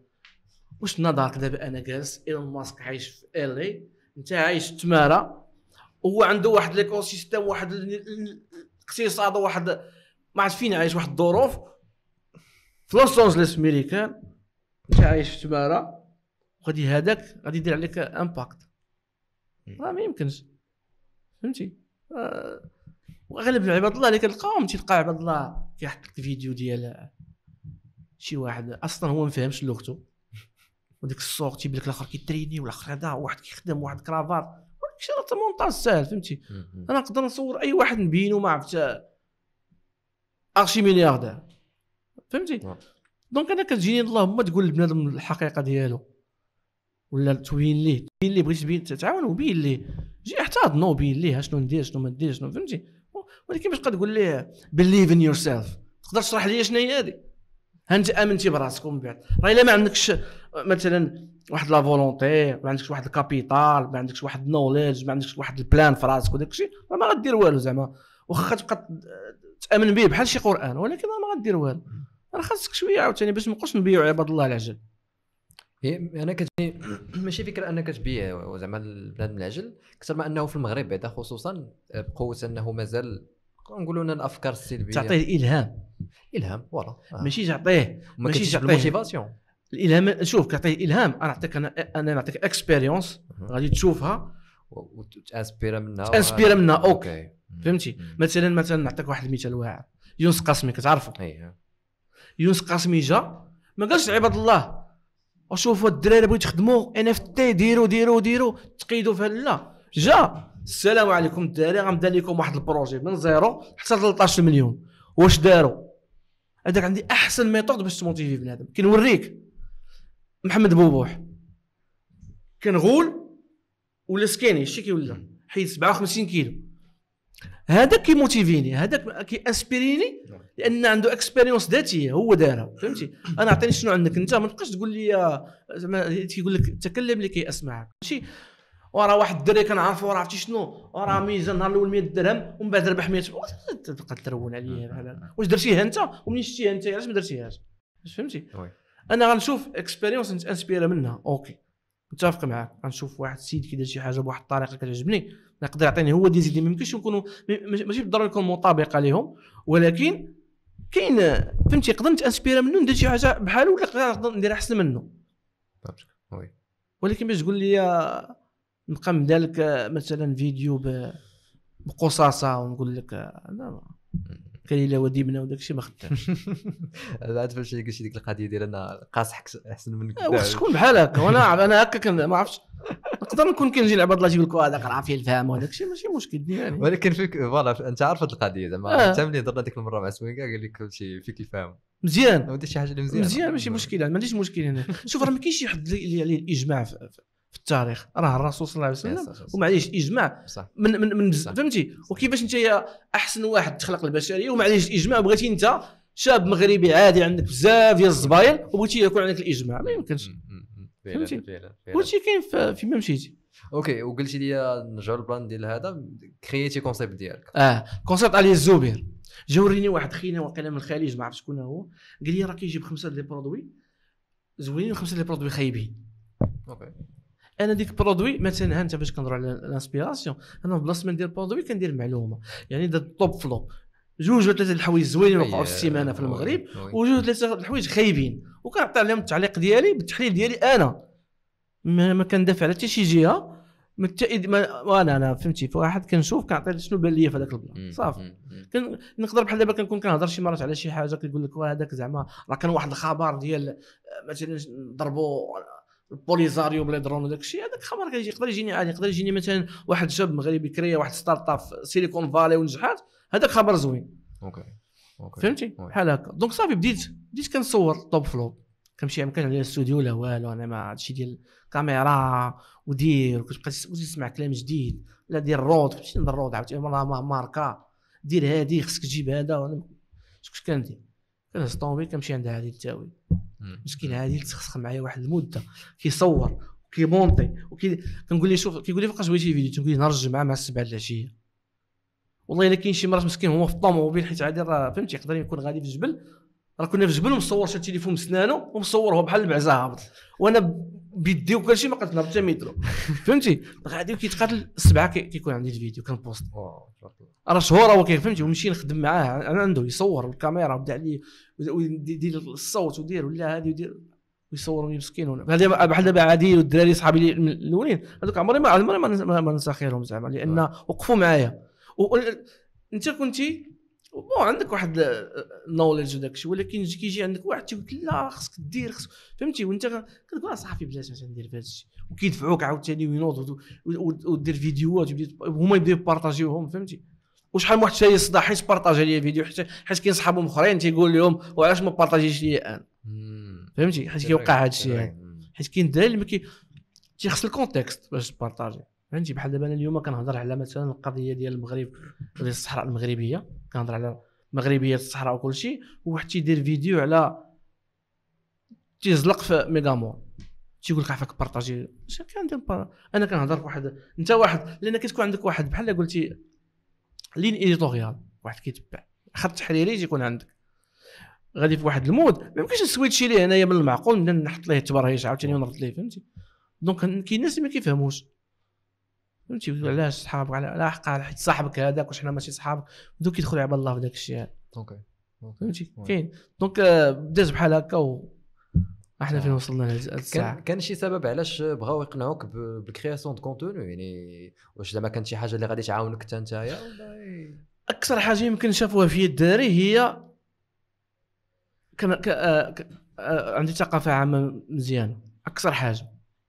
واش نظرك دابا انا جالس ايلون ماسك عايش في ال اي انت عايش تمارا هو عنده واحد سيستم واحد الاقتصاد واحد ما عرفت فين عايش واحد الظروف في لوس انجلوس ميريكان انت عايش في تمارا وغادي هذاك غادي يدير عليك امباكت راه ما يمكنش فهمتي آه واغلب عباد الله اللي كتلقاهم تلقى عباد الله كيحط لك الفيديو ديال شي واحد اصلا هو ما فهمش لغته وديك السوق تيبان لك الاخر كيتريني والاخر هذا واحد كيخدم واحد كرافات داكشي راه مونتاج ساهل فهمتي انا نقدر نصور اي واحد نبينو ما عرفت ارشي ملياردير فهمتي نعم. دونك انا كتجيني اللهم تقول لبنادم الحقيقه ديالو ولا تبين ليه تبين ليه بغيت تبين تعاون وبين ليه جي احتضنو بين ليه شنو ندير شنو ما ندير شنو فهمتي ولكن باش تبقى تقول ليه بليف ان يور سيلف تقدر تشرح ليا شنو هي هذه انت امنتي براسك ومن بعد راه الا ما عندكش مثلا واحد لا فولونتي ما عندكش واحد الكابيتال ما عندكش واحد النوليدج ما عندكش واحد البلان في راسك وداك الشيء راه ما غادير والو زعما واخا تبقى تامن به بحال شي قران ولكن راه ما غادير والو راه خاصك شويه عاوتاني باش ما نبقاوش نبيعوا عباد الله العجل انا كتجيني ماشي فكره انك تبيع زعما البلاد من العجل اكثر ما انه في المغرب بعدا خصوصا بقوه انه مازال نقولوا لنا الافكار السلبيه تعطيه الالهام الهام فوالا آه. ماشي تعطيه ماشي تعطيه الموتيفاسيون الالهام شوف كيعطيه الهام انا نعطيك انا انا نعطيك اكسبيريونس غادي تشوفها وتاسبيرا منها تاسبيرا منها اوكي فهمتي مثلا مثلا نعطيك واحد المثال واعر يونس قاسمي كتعرفو إيه. يونس قاسمي جا ما قالش لعباد الله وشوفوا الدراري بغيتو تخدموا ان اف تي ديروا ديروا ديروا تقيدوا فيها لا جا السلام عليكم الدراري غنبدا لكم واحد البروجي من زيرو حتى 13 مليون واش داروا هذاك عندي احسن ميثود باش تموتيفي بنادم كنوريك محمد بوبوح كنغول ولا سكيني الشي كيولى حيد 57 كيلو هذا كيموتيفيني هذاك كيانسبيريني لان عنده اكسبيريونس ذاتيه هو دارها فهمتي انا عطيني شنو عندك انت ما تبقاش تقول لي زعما تيقول لك تكلم لكي اسمعك ماشي وراه واحد الدري كنعرفو راه عرفتي شنو وراه ميزان النهار الاول 100 درهم ومن بعد ربح 100 تبقى ترون عليا واش درتيها انت ومنين شتيها انت علاش ما درتيهاش فهمتي انا غنشوف اكسبيريونس انسبيرا منها اوكي متفق معاك غنشوف واحد السيد كيدير شي حاجه بواحد الطريقه كتعجبني نقدر يعطيني هو دي زيدي ما يكونوا ماشي بالضروره يكون مطابقه لهم ولكن كاين فهمتي نقدر نتانسبيرا منه ندير شي حاجه بحاله ولا نقدر ندير احسن منه ولكن باش تقول لي نبقى ذلك مثلا فيديو بقصاصه ونقول لك آه، لا كليله وديبنا وداك الشيء ما خدامش عاد فاش قلت ديك القضيه ديال انا قاصحك احسن منك آه، واخا تكون بحال هكا وانا انا هكا ما عرفتش نقدر نكون كنجي نلعب الله يجيب لك آه، هذاك راه فيه الفهم وهذاك الشيء ماشي مشكل يعني ولكن فيك فوالا انت عارف هذه القضيه زعما انت ملي درنا ديك المره مع سوينكا قال لك كل شيء فيك الفهم مزيان ودي شي حاجه مزيان مزيان ماشي مشكله يعني ما عنديش مشكل هنا شوف راه ما كاينش شي حد اللي عليه الاجماع في التاريخ راه الرسول صلى الله عليه وسلم ومعليش اجماع من من من فهمتي وكيفاش انت احسن واحد تخلق البشريه ومعليش الاجماع بغيتي انت شاب مغربي عادي عندك بزاف ديال الزبايل وبغيتي يكون عندك الاجماع ما يمكنش فهمتي كلشي كاين فيما مشيتي اوكي وقلتي لي نرجعوا للبلان ديال هذا كرييتي كونسيبت ديالك اه كونسيبت علي الزبير جا وريني واحد خينا واقيلا من الخليج ما عرفت شكون هو قال لي راه كيجيب خمسه ديال برودوي زوينين وخمسه ديال برودوي خايبين اوكي انا ديك برودوي مثلا انت باش كنهضروا على الانسبيراسيون انا بلاصه ما ندير برودوي كندير معلومه يعني دا التوب فلو جوج ولا ثلاثه الحوايج زوينين وقعوا في السيمانه في المغرب وجوج ثلاثه الحوايج خايبين وكنعطي عليهم التعليق ديالي بالتحليل ديالي انا ما, ما كندافع على حتى شي جهه متأيد ما وانا انا فهمتي فواحد كنشوف كنعطي شنو بان ليا في هذاك البلان صافي نقدر بحال دابا كنكون كنهضر شي مرات على شي حاجه كيقول لك وهذاك زعما راه كان واحد الخبر ديال آه، مثلا ضربوا البوليزاريو بلا درون وداك الشيء هذاك الخبر كيجي يقدر يجيني عادي يقدر يجيني مثلا واحد شاب مغربي كريا واحد ستارت اب سيليكون فالي ونجحات هذاك خبر زوين اوكي اوكي فهمتي بحال هكا دونك صافي بديت بديت كنصور توب فلو كنمشي ما كان عليا استوديو لا والو انا ما هادشي ديال الكاميرا ودير وكتبقى تسمع كلام جديد لا دير رود كنمشي ندير رود عاوتاني ماركا دير هادي خصك تجيب هذا وانا كنت كندير كنهز الطوموبيل كنمشي عند هادي التاوي مسكين هادي تسخسخ معايا واحد المده كيصور كيمونطي وكي كنقول ليه شوف كيقول لي فوقاش بغيتي فيديو تنقول ليه نهار الجمعه مع السبعه العشيه والله الا كاين شي مرات مسكين هو في الطوموبيل حيت عادي راه فهمتي يقدر يكون غادي في الجبل راه كنا في الجبل ومصور شي تليفون بسنانو هو بحال المعزه هابط وانا بيدي شيء ما نهبط حتى مترو فهمتي غادي كيتقاتل السبعه كيكون عندي الفيديو كنبوست راه شهور هو فهمتي ومشي نخدم معاه انا عنده يصور الكاميرا وبدا لي يدير الصوت ودير ولا هذه ودير ويصوروني مسكين هذا بحال دابا عادي والدراري صحابي الاولين هذوك عمري ما عمري ما ننسى خيرهم زعما لان وقفوا معايا انت كنتي بون عندك واحد النولج وداك الشيء ولكن كيجي عندك واحد تيقول لك لا خصك دير خصك فهمتي وانت كتقول صاحبي بلاش مثلا ندير في هذا الشيء وكيدفعوك عاوتاني وينوض ودير فيديوهات هما يبداو يبارطاجيوهم فهمتي وشحال من واحد شاي صداع حيت بارطاجا ليا فيديو حيت حيت كاين صحابهم اخرين تيقول لهم وعلاش ما بارطاجيش ليا انا فهمتي حيت كيوقع هذا الشيء يعني. حيت كاين الدراري اللي ما كي تيخص الكونتكست باش تبارطاجي فهمتي بحال دابا انا اليوم كنهضر على مثلا القضيه ديال المغرب ديال الصحراء المغربيه كنهضر على مغربيه الصحراء وكل شيء وواحد تيدير فيديو على تيزلق في ميغامور تيقول لك عافاك بارطاجي كندير بار... انا كنهضر بواحد انت واحد لان كتكون عندك واحد بحال قلتي لين ايديتوريال واحد كيتبع خط تحريري تيكون عندك غادي في واحد المود ما يمكنش نسويتشي ليه هنايا من المعقول نحط ليه تبرهيش عاوتاني ونرد ليه فهمتي دونك كاين الناس اللي ما كيفهموش فهمتي علاش صحابك لا على حيت صاحبك هذاك وحنا ماشي صحاب دوك يدخل عباد الله في داك الشيء هذا اوكي فهمتي كاين دونك آه، بدات بحال هكا و احنا فين آه. وصلنا لهاد الساعه كان شي سبب علاش بغاو يقنعوك بالكرياسيون دو كونتوني يعني واش زعما كانت شي حاجه اللي غادي تعاونك حتى نتايا اكثر حاجه يمكن شافوها في الدراري هي كان آه، عندي ثقافه عامه مزيانه اكثر حاجه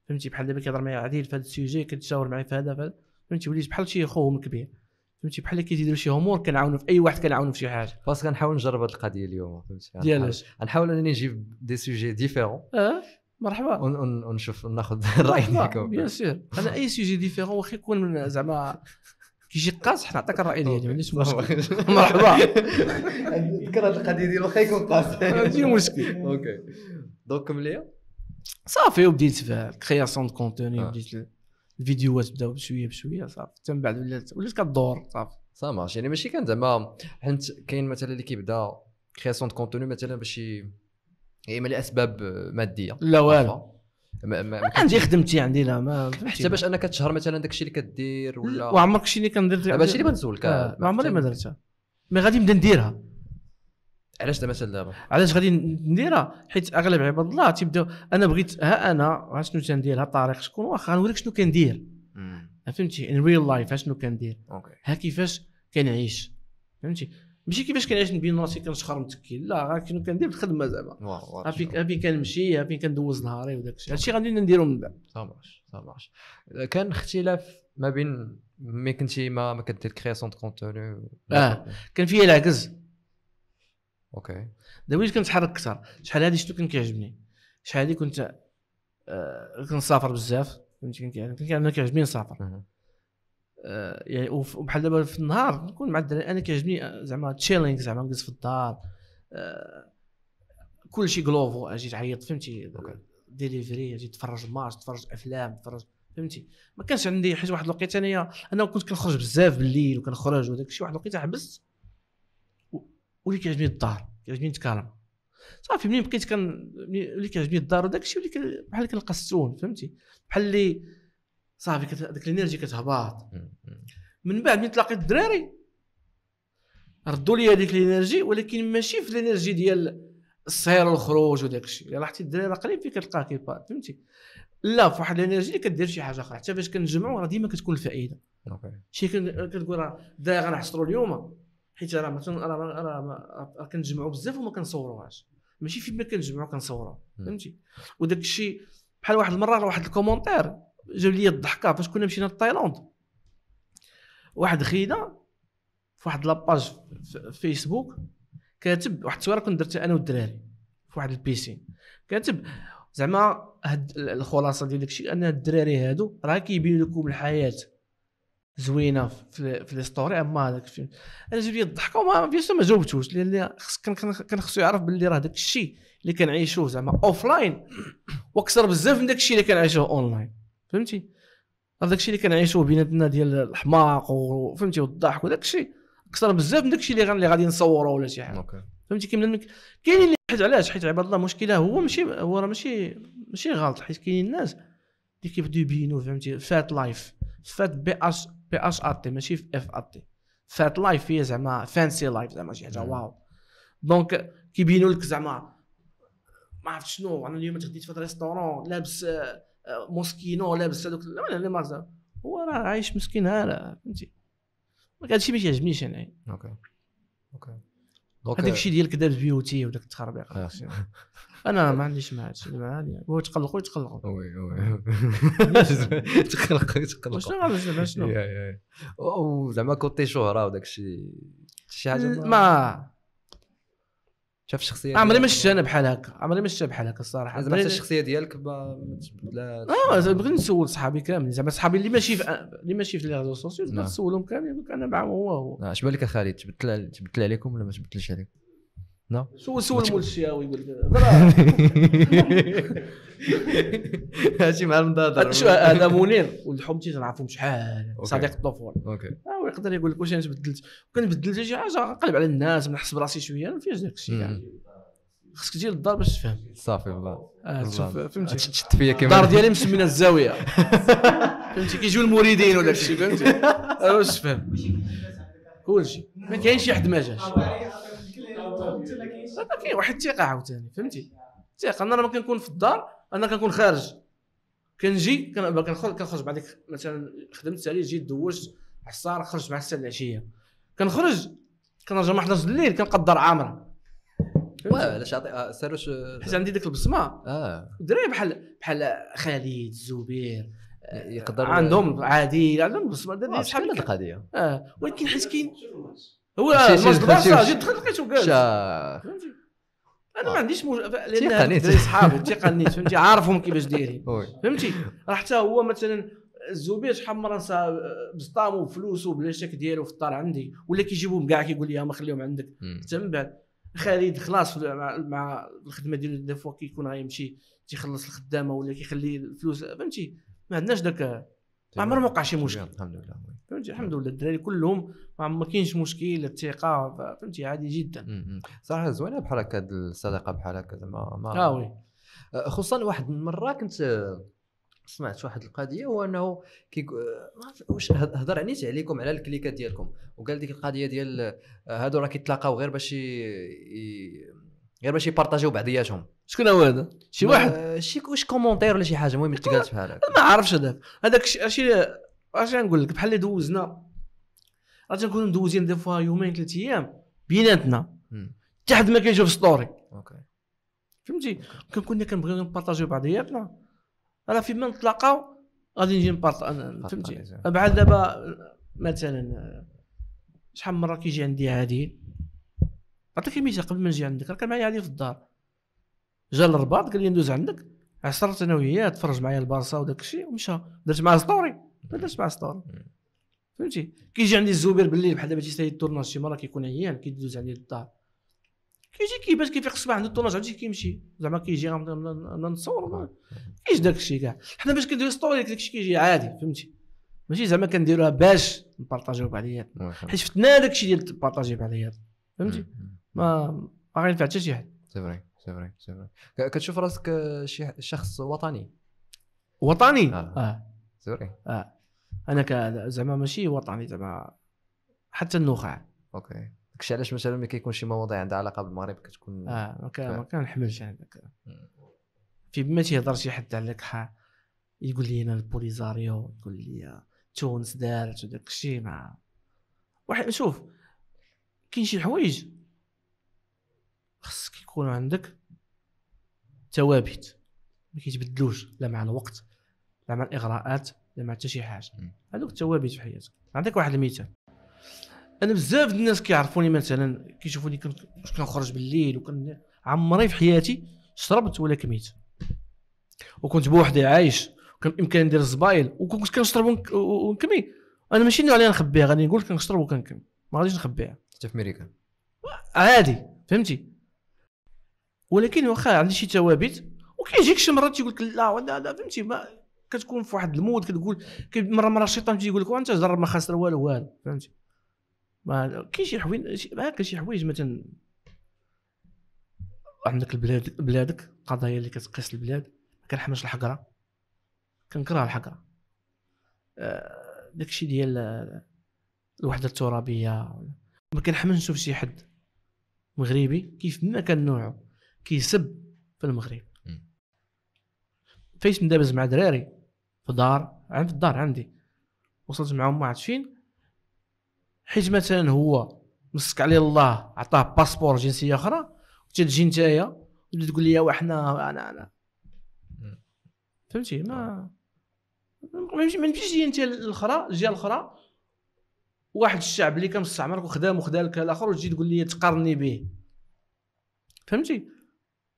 فهمتي بحال دابا كيهضر معايا عادل في هذا السوجي كتشاور معايا في هذا فهمتي وليت بحال شي خوهم الكبير فهمتي بحال اللي كيديروا شي امور كنعاونوا في اي واحد كنعاونوا في شي حاجه بس كنحاول نجرب هذه القضيه اليوم فهمتي ديالاش غنحاول انني نجيب دي سوجي ديفيرون اه مرحبا ونشوف ناخذ الراي ديالكم بيان سور انا اي سوجي ديفيرون واخا يكون زعما كيجي قاصح نعطيك الراي ديالي ما عنديش مشكل مرحبا ذكر هذه القضيه ديال واخا يكون قاصح ما عنديش مشكل اوكي دونك كمل صافي وبديت في كرياسيون دو كونتوني بديت الفيديوهات بداو بشويه بشويه صافي حتى من بعد ولات ولات كدور صافي صا ماشي يعني ماشي كان زعما حنت كاين مثلا اللي كيبدا كرياسيون دو كونتوني مثلا باش يعمل لاسباب ماديه لا والو ما, ما, ما عندي خدمتي عندي لا ما حتى باش انك تشهر مثلا داك الشيء اللي كدير ولا وعمرك الشيء اللي كندير هذا الشيء اللي بنسولك ما عمري ما درتها مي غادي نبدا نديرها علاش دابا حتى دابا علاش غادي نديرها حيت اغلب عباد الله تيبداو انا بغيت ها انا ها شنو تندير ها الطريق شكون واخا غنوريك شنو كندير فهمتي ان ريل لايف ها شنو كندير ها كيفاش كنعيش فهمتي ماشي كيفاش كنعيش نبين راسي كنشخر متكي لا غير شنو كندير الخدمه زعما ها فين كنمشي ها فين كندوز نهاري وداك الشيء هادشي غادي نديرو من بعد صافاش صافاش كان اختلاف ما بين مي كنتي ما, ما كدير كرياسيون دو كونتوني اه كان فيا العكس اوكي دابا كنتحرك اكثر شحال هادي شتو كان كيعجبني شحال هادي كنت آه كنسافر بزاف فهمتي كنت كان كيعجبني نسافر آه، يعني وبحال دابا في النهار نكون مع الدراري انا كيعجبني آه، زعما تشيلينغ زعما نجلس في الدار آه، كلشي جلوفو اجي تعيط فهمتي ديليفري اجي تفرج الماتش تفرج افلام تفرج فهمتي ما كانش عندي حيت واحد الوقيته انايا انا كنت كنخرج بزاف بالليل وكنخرج وداك الشيء واحد الوقيته حبست ولي كيعجبني الدار كيعجبني نتكلم صافي ملي بقيت كان اللي كيعجبني الدار وداك الشيء ولي بحال كنلقى السون فهمتي بحال اللي صافي ديك الانرجي كتهبط من بعد ملي تلاقيت الدراري ردوا لي هذيك الانرجي ولكن ماشي في الانرجي ديال السير والخروج وداك الشيء الا لاحظتي الدراري راه قريب فين كتلقاه كيبا فهمتي لا في واحد الانرجي اللي كدير شي حاجه اخرى حتى فاش كنجمعوا راه ديما كتكون الفائده شي كتقول راه الدراري غنحصروا اليوم حيت راه مثلا راه راه كنجمعوا بزاف وما كنصوروهاش ماشي فيما كنجمعوا كنصوروا فهمتي وداك الشيء بحال واحد المره راه واحد الكومونتير جاب لي الضحكه فاش كنا مشينا لتايلاند واحد خينا في واحد لاباج في فيسبوك كاتب واحد التصويره كنت درتها انا والدراري في واحد البيسين كاتب زعما هاد الخلاصه ديال داكشي ان الدراري هادو راه كيبين لكم الحياه زوينه في, في لي ستوري اما هذاك الفيلم انا جبت لي وما بيان ما جاوبتوش لان كان خصو يعرف باللي راه داك الشيء اللي كنعيشوه زعما اوف لاين واكثر بزاف من داك الشيء اللي كنعيشوه اون لاين فهمتي راه داك الشيء اللي كنعيشوه بيناتنا ديال الحماق وفهمتي والضحك وداك الشيء اكثر بزاف من داك الشيء اللي غادي نصوره ولا شي حاجه فهمتي كاين كاينين اللي حيت علاش حيت عباد الله مشكله هو ماشي هو راه ماشي ماشي غلط حيت كاينين الناس اللي كيبداو يبينوا فهمتي فات لايف فات بي اش بي اش تي ماشي في اف تي فات لايف هي زعما فانسي لايف زعما شي حاجه نعم. واو دونك كيبينوا لك زعما ما عرفت شنو انا اليوم تغديت في ريستورون لابس آه، آه، موسكينو لابس هذوك لا لا ما هو راه عايش مسكين هذا فهمتي هذا الشيء ما كيعجبنيش انايا اوكي اوكي هذاك الشيء ديال دار بيوتي وداك التخربيق آه، انا ما عنديش مع هذا الشيء هو يتقلقوا يتقلقوا وي وي تقلقوا يتقلقوا شنو غادي زعما شنو زعما كوتي شهره وداك الشيء شي حاجه ما شاف الشخصيه آه، عمري مش انا بحال هكا عمري مش بحال هكا الصراحه زعما حتى الشخصيه ديالك ما تبدلات اه بغيت نسول صحابي كامل زعما صحابي اللي ماشي في اللي ماشي في لي ريزو سوسيو نعم. تسولهم كاملين انا معاهم هو هو نعم، اش بالك خالد تبدل تبدل عليكم ولا ما تبدلش عليكم لا سول سول مول الشياوي يقول لك هادشي مع المضاد شو هذا منير ولد حمتي تنعرفهم شحال صديق الطفوله اوكي آه، هو يقدر يقول لك واش انا تبدلت كان بدلت شي حاجه نقلب على الناس نحس براسي شويه ما فيهاش داك الشيء يعني خصك تجي للدار باش تفهم صافي والله آه، شوف فهمتي تشد فيا كيما الدار ديالي مسمينا الزاويه فهمتي كيجيو المريدين ولا الشيء فهمتي واش آه، تفهم كلشي ما كاينش شي حد ما جاش كاين واحد الثقه عاوتاني فهمتي الثقه انا ما كنكون في الدار انا كنكون خارج كنجي كنخرج كنخرج بعد مثلا خدمت سالي جيت دوشت عصار خرجت مع الساعه العشيه كنخرج كنرجع مع 11 الليل كنقدر عامره واه علاش عطي آه، ساروش حيت عندي ديك البصمه اه دري بحال بحال خالد الزبير يقدر عندهم عادي عندهم بصمه آه، شحال هذه القضيه اه ولكن حيت كاين هو الماتش جيت دخلت لقيته جالس فهمتي انا ما عنديش مج... لان صحابي الثقه فهمتي عارفهم كيفاش دايرين فهمتي راه حتى هو مثلا الزبير شحال مره نسى آه، بسطامو بفلوسو بلا شك ديالو في الدار عندي ولا كيجيبوهم كاع كيقول لي ما خليهم عندك حتى من بعد خالد خلاص مع, مع الخدمه ديالو دي فوا كيكون غيمشي تيخلص الخدامه ولا كيخلي الفلوس فهمتي ما عندناش داك ما عمر ما وقع شي مشكل الحمد لله فهمتي الحمد لله الدراري كلهم ما كاينش مشكل الثقه فهمتي عادي جدا صراحه زوينه بحال هكا الصداقه بحال هكا زعما ما اه وي خصوصا واحد المره كنت سمعت واحد القضيه هو انه كي واش هضر عنيت عليكم على الكليكات ديالكم وقال ديك القضيه ديال هادو راه كيتلاقاو غير باش غير باش يبارطاجيو بعضياتهم شكون هو هذا شي واحد شي واش كومونتير ولا شي حاجه المهم تقالت بحال هكا ما عرفتش هذاك هذاك الشيء اش نقول لك بحال اللي دوزنا راه تنكونوا مدوزين دي فوا يومين ثلاث ايام بيناتنا حتى حد ما كيشوف ستوري فهمتي كنا كنبغيو نبارطاجيو بعضياتنا راه فيما نتلاقاو غادي نجي نبارط فهمتي بعد دابا مثلا شحال من مره كيجي عندي عادي عطيك مثال قبل ما نجي عندك راه كان معايا عادي في الدار جا الرباط قال لي ندوز عندك عصرت انا وياه تفرج معايا البارسا وداك الشيء ومشى درت معاه ستوري ما درتش مع ستار فهمتي كيجي عندي الزبير بالليل بحال دابا تيسالي سالي التورناج شي مره كيكون عيان كيدوز عليه للدار كيجي كيفاش كيفيق الصباح عنده الطورناج عرفتي كيمشي زعما كيجي نصور كيجي داك الشيء كاع حنا باش كنديرو ستوري داك الشيء كيجي عادي فهمتي ماشي زعما كنديروها باش نبارطاجيو بعضياتنا حيت فتنا داك الشيء ديال تبارطاجي بعضياتنا فهمتي ما ما غينفع حتى شي حد سي فري سي فري سي فري كتشوف راسك شي شخص وطني وطني اه, آه. سوري اه انا ك زعما ماشي وطني زعما حتى النخاع اوكي داكشي علاش مثلا ملي كيكون شي مواضيع عندها علاقه بالمغرب كتكون اه ما كان ما كنحملش انا داك في ما تيهضر شي حد على الكحه يقول لي انا البوليزاريو يقول لي تونس دارت وداك الشيء ما واحد شوف كاين شي حوايج خصك يكون عندك ثوابت ما كيتبدلوش لا مع الوقت زعما الاغراءات زعما حتى شي حاجه هذوك الثوابت في حياتك نعطيك واحد المثال انا بزاف الناس كيعرفوني مثلا كيشوفوني كنخرج بالليل وكن عمري في حياتي شربت ولا كميت وكنت بوحدي عايش وكان بامكاني ندير الزبايل وكنت كنشرب ونكمي انا ماشي نوع اللي نخبيها غادي نقول كنشرب وكنكمي ما غاديش نخبيها حتى في امريكا عادي فهمتي ولكن واخا عندي شي ثوابت وكيجيك شي مرات تيقول لك لا ولا لا فهمتي ما كتكون في واحد المود كتقول مره مره الشيطان تيجي يقول لك وانت جرب ما خسر والو والو فهمتي ما كاين شي حوايج هكا شي حوايج مثلا عندك البلاد بلادك القضايا اللي كتقيس البلاد ما كنحملش الحقره كنكره الحقره آه، داكشي ديال آه، الوحده الترابيه ما كنحملش نشوف شي حد مغربي كيف ما كان نوعه كيسب في المغرب فايت مدابز مع دراري في الدار عند الدار عندي وصلت معهم ما عرفت فين حيت مثلا هو مسك عليه الله عطاه باسبور جنسيه اخرى تجي نتايا تبدا تقول لي واحنا انا انا فهمتي ما ما نمشيش ليا انت الاخرى الجهه الاخرى واحد الشعب اللي كان مستعمرك وخدام وخدا لك الاخر وتجي تقول لي تقارني به فهمتي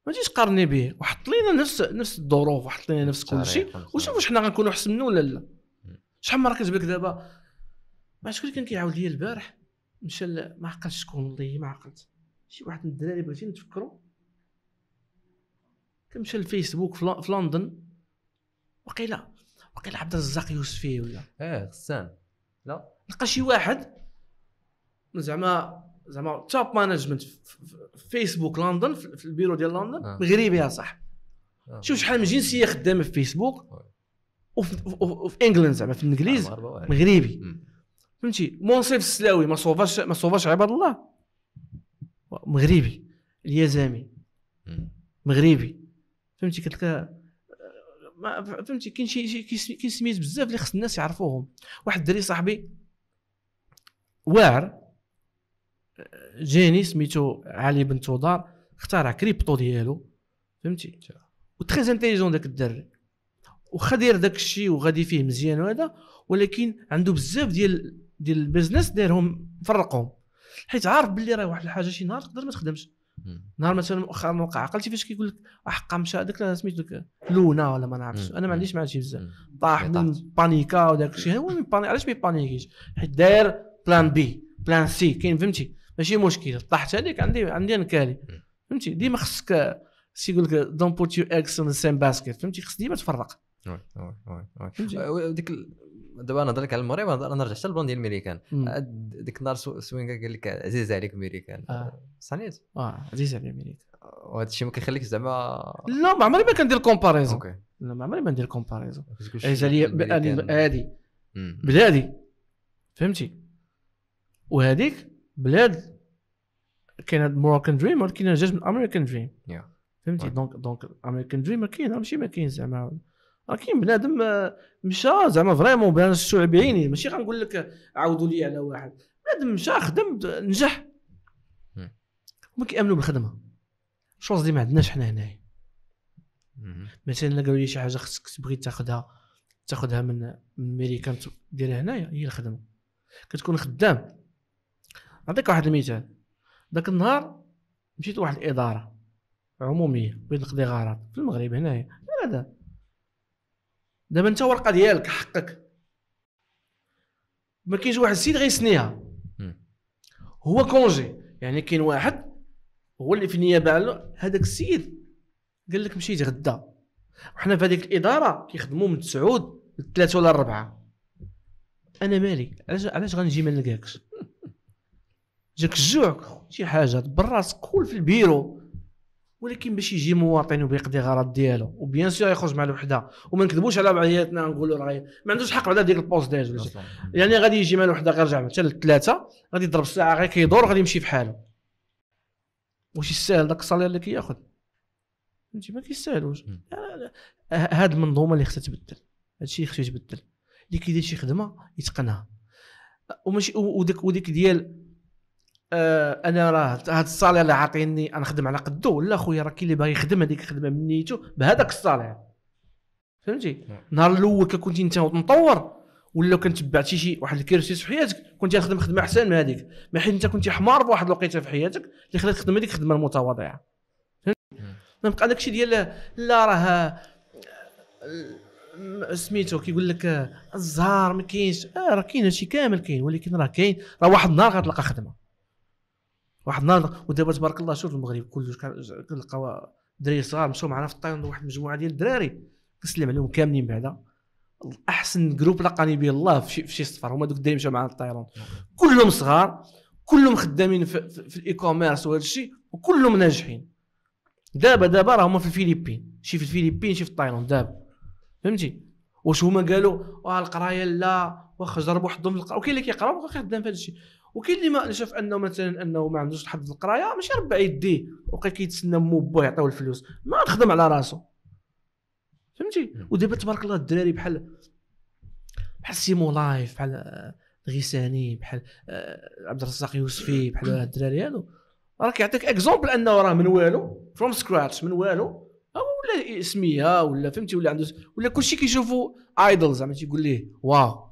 ما تجيش قارني به وحط لينا نفس نفس الظروف وحط لينا نفس كل شيء وشوف واش حنا غنكونوا احسن منه ولا لا شحال مره كتبان دابا ما شكون كان كيعاود لي البارح مشى ما عقلتش شكون والله ما عقلت شي واحد من الدراري بغيتي نتفكرو كان مشى للفيسبوك في لندن وقيلا وقيلا عبد الرزاق يوسفي ولا اه غسان لا لقى شي واحد زعما زعما توب مانجمنت فيسبوك لندن في البيرو ديال لندن آه. مغربي يا صاحبي آه. شوف شحال من جنسيه خدامه في فيسبوك وفي, انجلند زعما في الانجليز آه، مغربي فهمتي منصف السلاوي ما صوفاش ما صوفاش عباد الله مغربي اليزامي مغربي فهمتي لك آه، ما فهمتي كاين شي كاين سميت بزاف اللي خص الناس يعرفوهم واحد الدري صاحبي واعر جيني سميتو علي بن تودار اخترع كريبتو ديالو فهمتي وتري انتيليجون داك الدري وخا داير داك الشيء وغادي فيه مزيان وهذا ولكن عنده بزاف ديال ديال البيزنس دارهم فرقهم حيت عارف باللي راه واحد الحاجه شي نهار تقدر ما تخدمش نهار مثلا مؤخرا وقع عقلتي فاش كيقول لك احقا مشى داك سميتو لونا ولا ما نعرفش انا ما عنديش مع شي بزاف طاح بانيكا وداك الشيء هو علاش ما يبانيكيش حيت داير بلان بي بلان سي كاين فهمتي ماشي مشكل طاحت عليك عندي عندي كالي فهمتي ديما خصك سي يقول لك دون بوت يو اكس ان سيم باسكيت فهمتي خص ديما تفرق وي وي وي ديك دابا نهضر لك على المغرب انا رجعت للبلون ديال الميريكان أه، ديك النهار سوينكا قال لك عزيز عليك الميريكان آه. صحيت اه عزيز عليك الميريكان وهذا الشيء ما كيخليكش زعما لا ما عمري ما كندير كومباريزون لا ما عمري ما ندير كومباريزون عزيز عليا هذه بلادي فهمتي وهذيك بلاد كاينه موروكان دريم ولكن كاينه جات من امريكان دريم فهمتي دونك دونك امريكان دريم كاين ماشي ما كاين زعما راه كاين بنادم آه، مشى زعما فريمون بان شفتو بعيني ماشي غنقول لك عاودوا لي على واحد بنادم مشى خدم نجح hmm. هما كيامنوا بالخدمه شوز اللي ما عندناش حنا هنايا hmm. مثلا الا قالوا لي شي حاجه خصك تبغي تاخذها تاخذها من من امريكان ديرها هنايا هي الخدمه كتكون خدام نعطيك واحد المثال ذاك النهار مشيت لواحد الاداره عموميه بغيت نقضي غرض في المغرب هنايا هذا دابا انت ورقه ديالك حقك ما كاينش واحد السيد غيسنيها هو كونجي يعني كاين واحد هو اللي في النيابه على هذاك السيد قال لك مشيت غدا وحنا في هذيك الاداره كيخدموا من تسعود لثلاثه ولا اربعه انا مالي علاش علاش غنجي ما نلقاكش جاك الجوع شي حاجه دبر راسك كل في البيرو ولكن باش يجي مواطن وبيقضي غرض ديالو وبيان سور يخرج مع الوحده وما نكذبوش على بعضياتنا نقولوا راه ما عندوش حق على ديك البوست ديال يعني غادي يجي مع الوحده غير رجع حتى الثلاثه غادي يضرب الساعه غير كيدور غادي يمشي في حاله واش يستاهل داك الصالير اللي كياخذ فهمتي ما كيستاهلوش هاد المنظومه اللي خصها تبدل هادشي خصو يتبدل اللي كيدير شي خدمه يتقنها وماشي وديك وديك ديال آه انا راه هذا الصالير اللي عاطيني نخدم على قدو ولا خويا راه كاين اللي باغي يخدم هذيك الخدمه من نيته بهذاك الصالير فهمتي النهار الاول كنت انت مطور ولا كنت تبعت شي واحد الكيرسيس في حياتك كنت تخدم خدمه احسن من هذيك ما حيت انت كنت حمار في واحد الوقيته في حياتك اللي خلات تخدم هذيك الخدمه المتواضعه نبقى الشيء ديال لا راه آه، سميتو كيقول لك آه، الزهر ما كاينش آه راه كاين هادشي كامل كاين ولكن راه كاين راه واحد النهار غتلقى خدمه واحد النهار ودابا تبارك الله شوف المغرب كلش كنلقاو دراري صغار مشاو معنا في الطايون واحد المجموعه ديال الدراري كنسلم عليهم كاملين بعدا احسن جروب لقاني به الله في شي سفر هما دوك الدراري مشاو معنا الطيران كلهم صغار كلهم خدامين في, في الاي كوميرس وهذا الشيء وكلهم ناجحين دابا دابا راه هما في الفلبين شي في الفلبين شي في التايلاند دابا فهمتي واش هما قالوا آه، القرايه لا واخا جربوا حظهم القرايه وكاين اللي كيقرا خدام في هذا الشيء وكاين اللي ما شاف انه مثلا انه ما عندوش الحظ القرايه ماشي ربع يديه وبقى كيتسنى مو بوه يعطيو الفلوس ما تخدم على راسو فهمتي ودابا تبارك الله الدراري بحال بحال سيمو لايف بحال آه، غيساني بحال آه، عبد الرزاق يوسفي بحال هاد الدراري هادو راه كيعطيك اكزومبل انه راه من والو فروم سكراتش من والو ولا اسميه ولا فهمتي ولا عنده ولا كلشي كيشوفو ايدل زعما تيقول ليه واو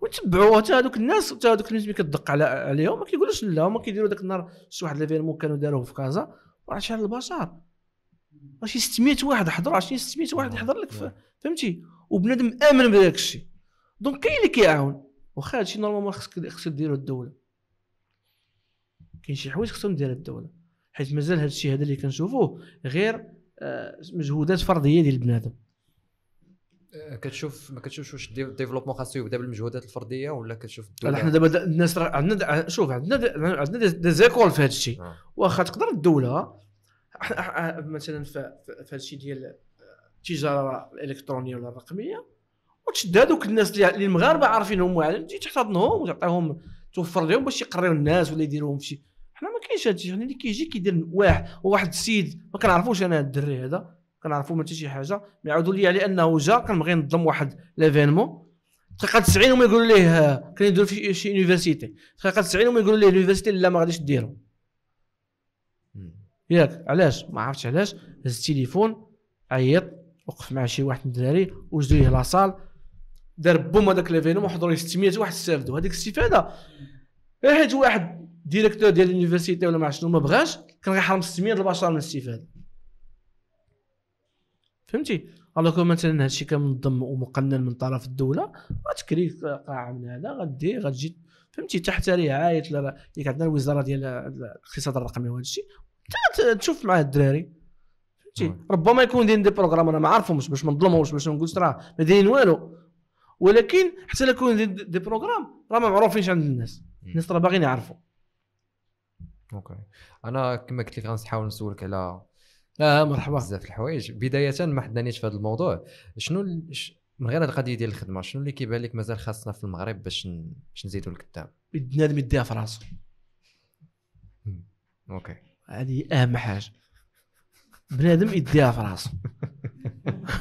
وتبعوا حتى هذوك الناس حتى هذوك الناس اللي كتدق على عليهم ما كيقولوش لا هما كيديروا ذاك النهار شي واحد ليفيرمون كانوا داروه في كازا راه شحال البشر ماشي 600 واحد حضر 20 600 واحد آه، يحضر لك آه. فهمتي وبنادم امن بداك الشيء دونك كاين اللي كيعاون واخا هادشي نورمالمون خصك خصك ديرو الدوله كاين شي حوايج خصهم ديرها الدوله حيت مازال هادشي هذا اللي كنشوفوه غير آه، مجهودات فرديه ديال بنادم آه، كتشوف ما كتشوفش واش الديفلوبمون خاصو يبدا بالمجهودات الفرديه ولا كتشوف لا حنا دابا الناس راه عندنا شوف عندنا عندنا دي زيكول في هذا الشيء آه. واخا تقدر الدوله مثلا في هذا الشيء ديال آه، التجاره الالكترونيه ولا الرقميه وتشد هذوك الناس اللي المغاربه عارفينهم واعرين تجي تحتضنهم وتعطيهم توفر لهم باش يقريو الناس ولا يديروهم شي حنا ما كاينش الشيء حنا يعني اللي كيجي كيدير واحد واحد السيد ما كنعرفوش انا الدري هذا كنعرفوا ما حتى شي حاجه مي عاودوا لي على انه جا كان بغي ينظم واحد ليفينمون دقيقه 90 هما يقولوا ليه كان يديروا في شي يونيفرسيتي دقيقه 90 هما يقولوا ليه اليونيفرسيتي لا ما غاديش ديرو ياك علاش ما عرفتش علاش هز التليفون عيط وقف مع شي واحد من الدراري وجدوا ليه لاصال دار بوم هذاك ليفينمون حضروا 600 واحد استافدوا هذيك الاستفاده حيت واحد ديريكتور ديال اليونيفرسيتي ولا ما عرفت شنو ما بغاش كان غيحرم 600 البشر من الاستفاده فهمتي الوغ كو مثلا هادشي كان منظم ومقنن من طرف الدوله غتكري قاعه من هذا غدي غتجي فهمتي تحت رعايه ديك عندنا الوزاره ديال الاقتصاد الرقمي وهادشي تشوف مع الدراري فهمتي ربما يكون دين دي بروغرام انا ما عارفهمش باش ما نظلمهمش باش ما نقولش راه ما دايرين والو ولكن حتى لو كون دي, دي بروغرام راه ما معروفينش عند الناس الناس راه باغيين يعرفوا اوكي انا كما قلت لك غنحاول نسولك على اه مرحبا بزاف الحوايج بدايه ما حدانيش في هذا الموضوع شنو من غير هذه القضيه ديال الخدمه شنو اللي كيبان لك مازال خاصنا في المغرب باش باش نزيدوا لقدام بنادم يديها في راسو اوكي هذه اهم حاجه بنادم يديها في راسو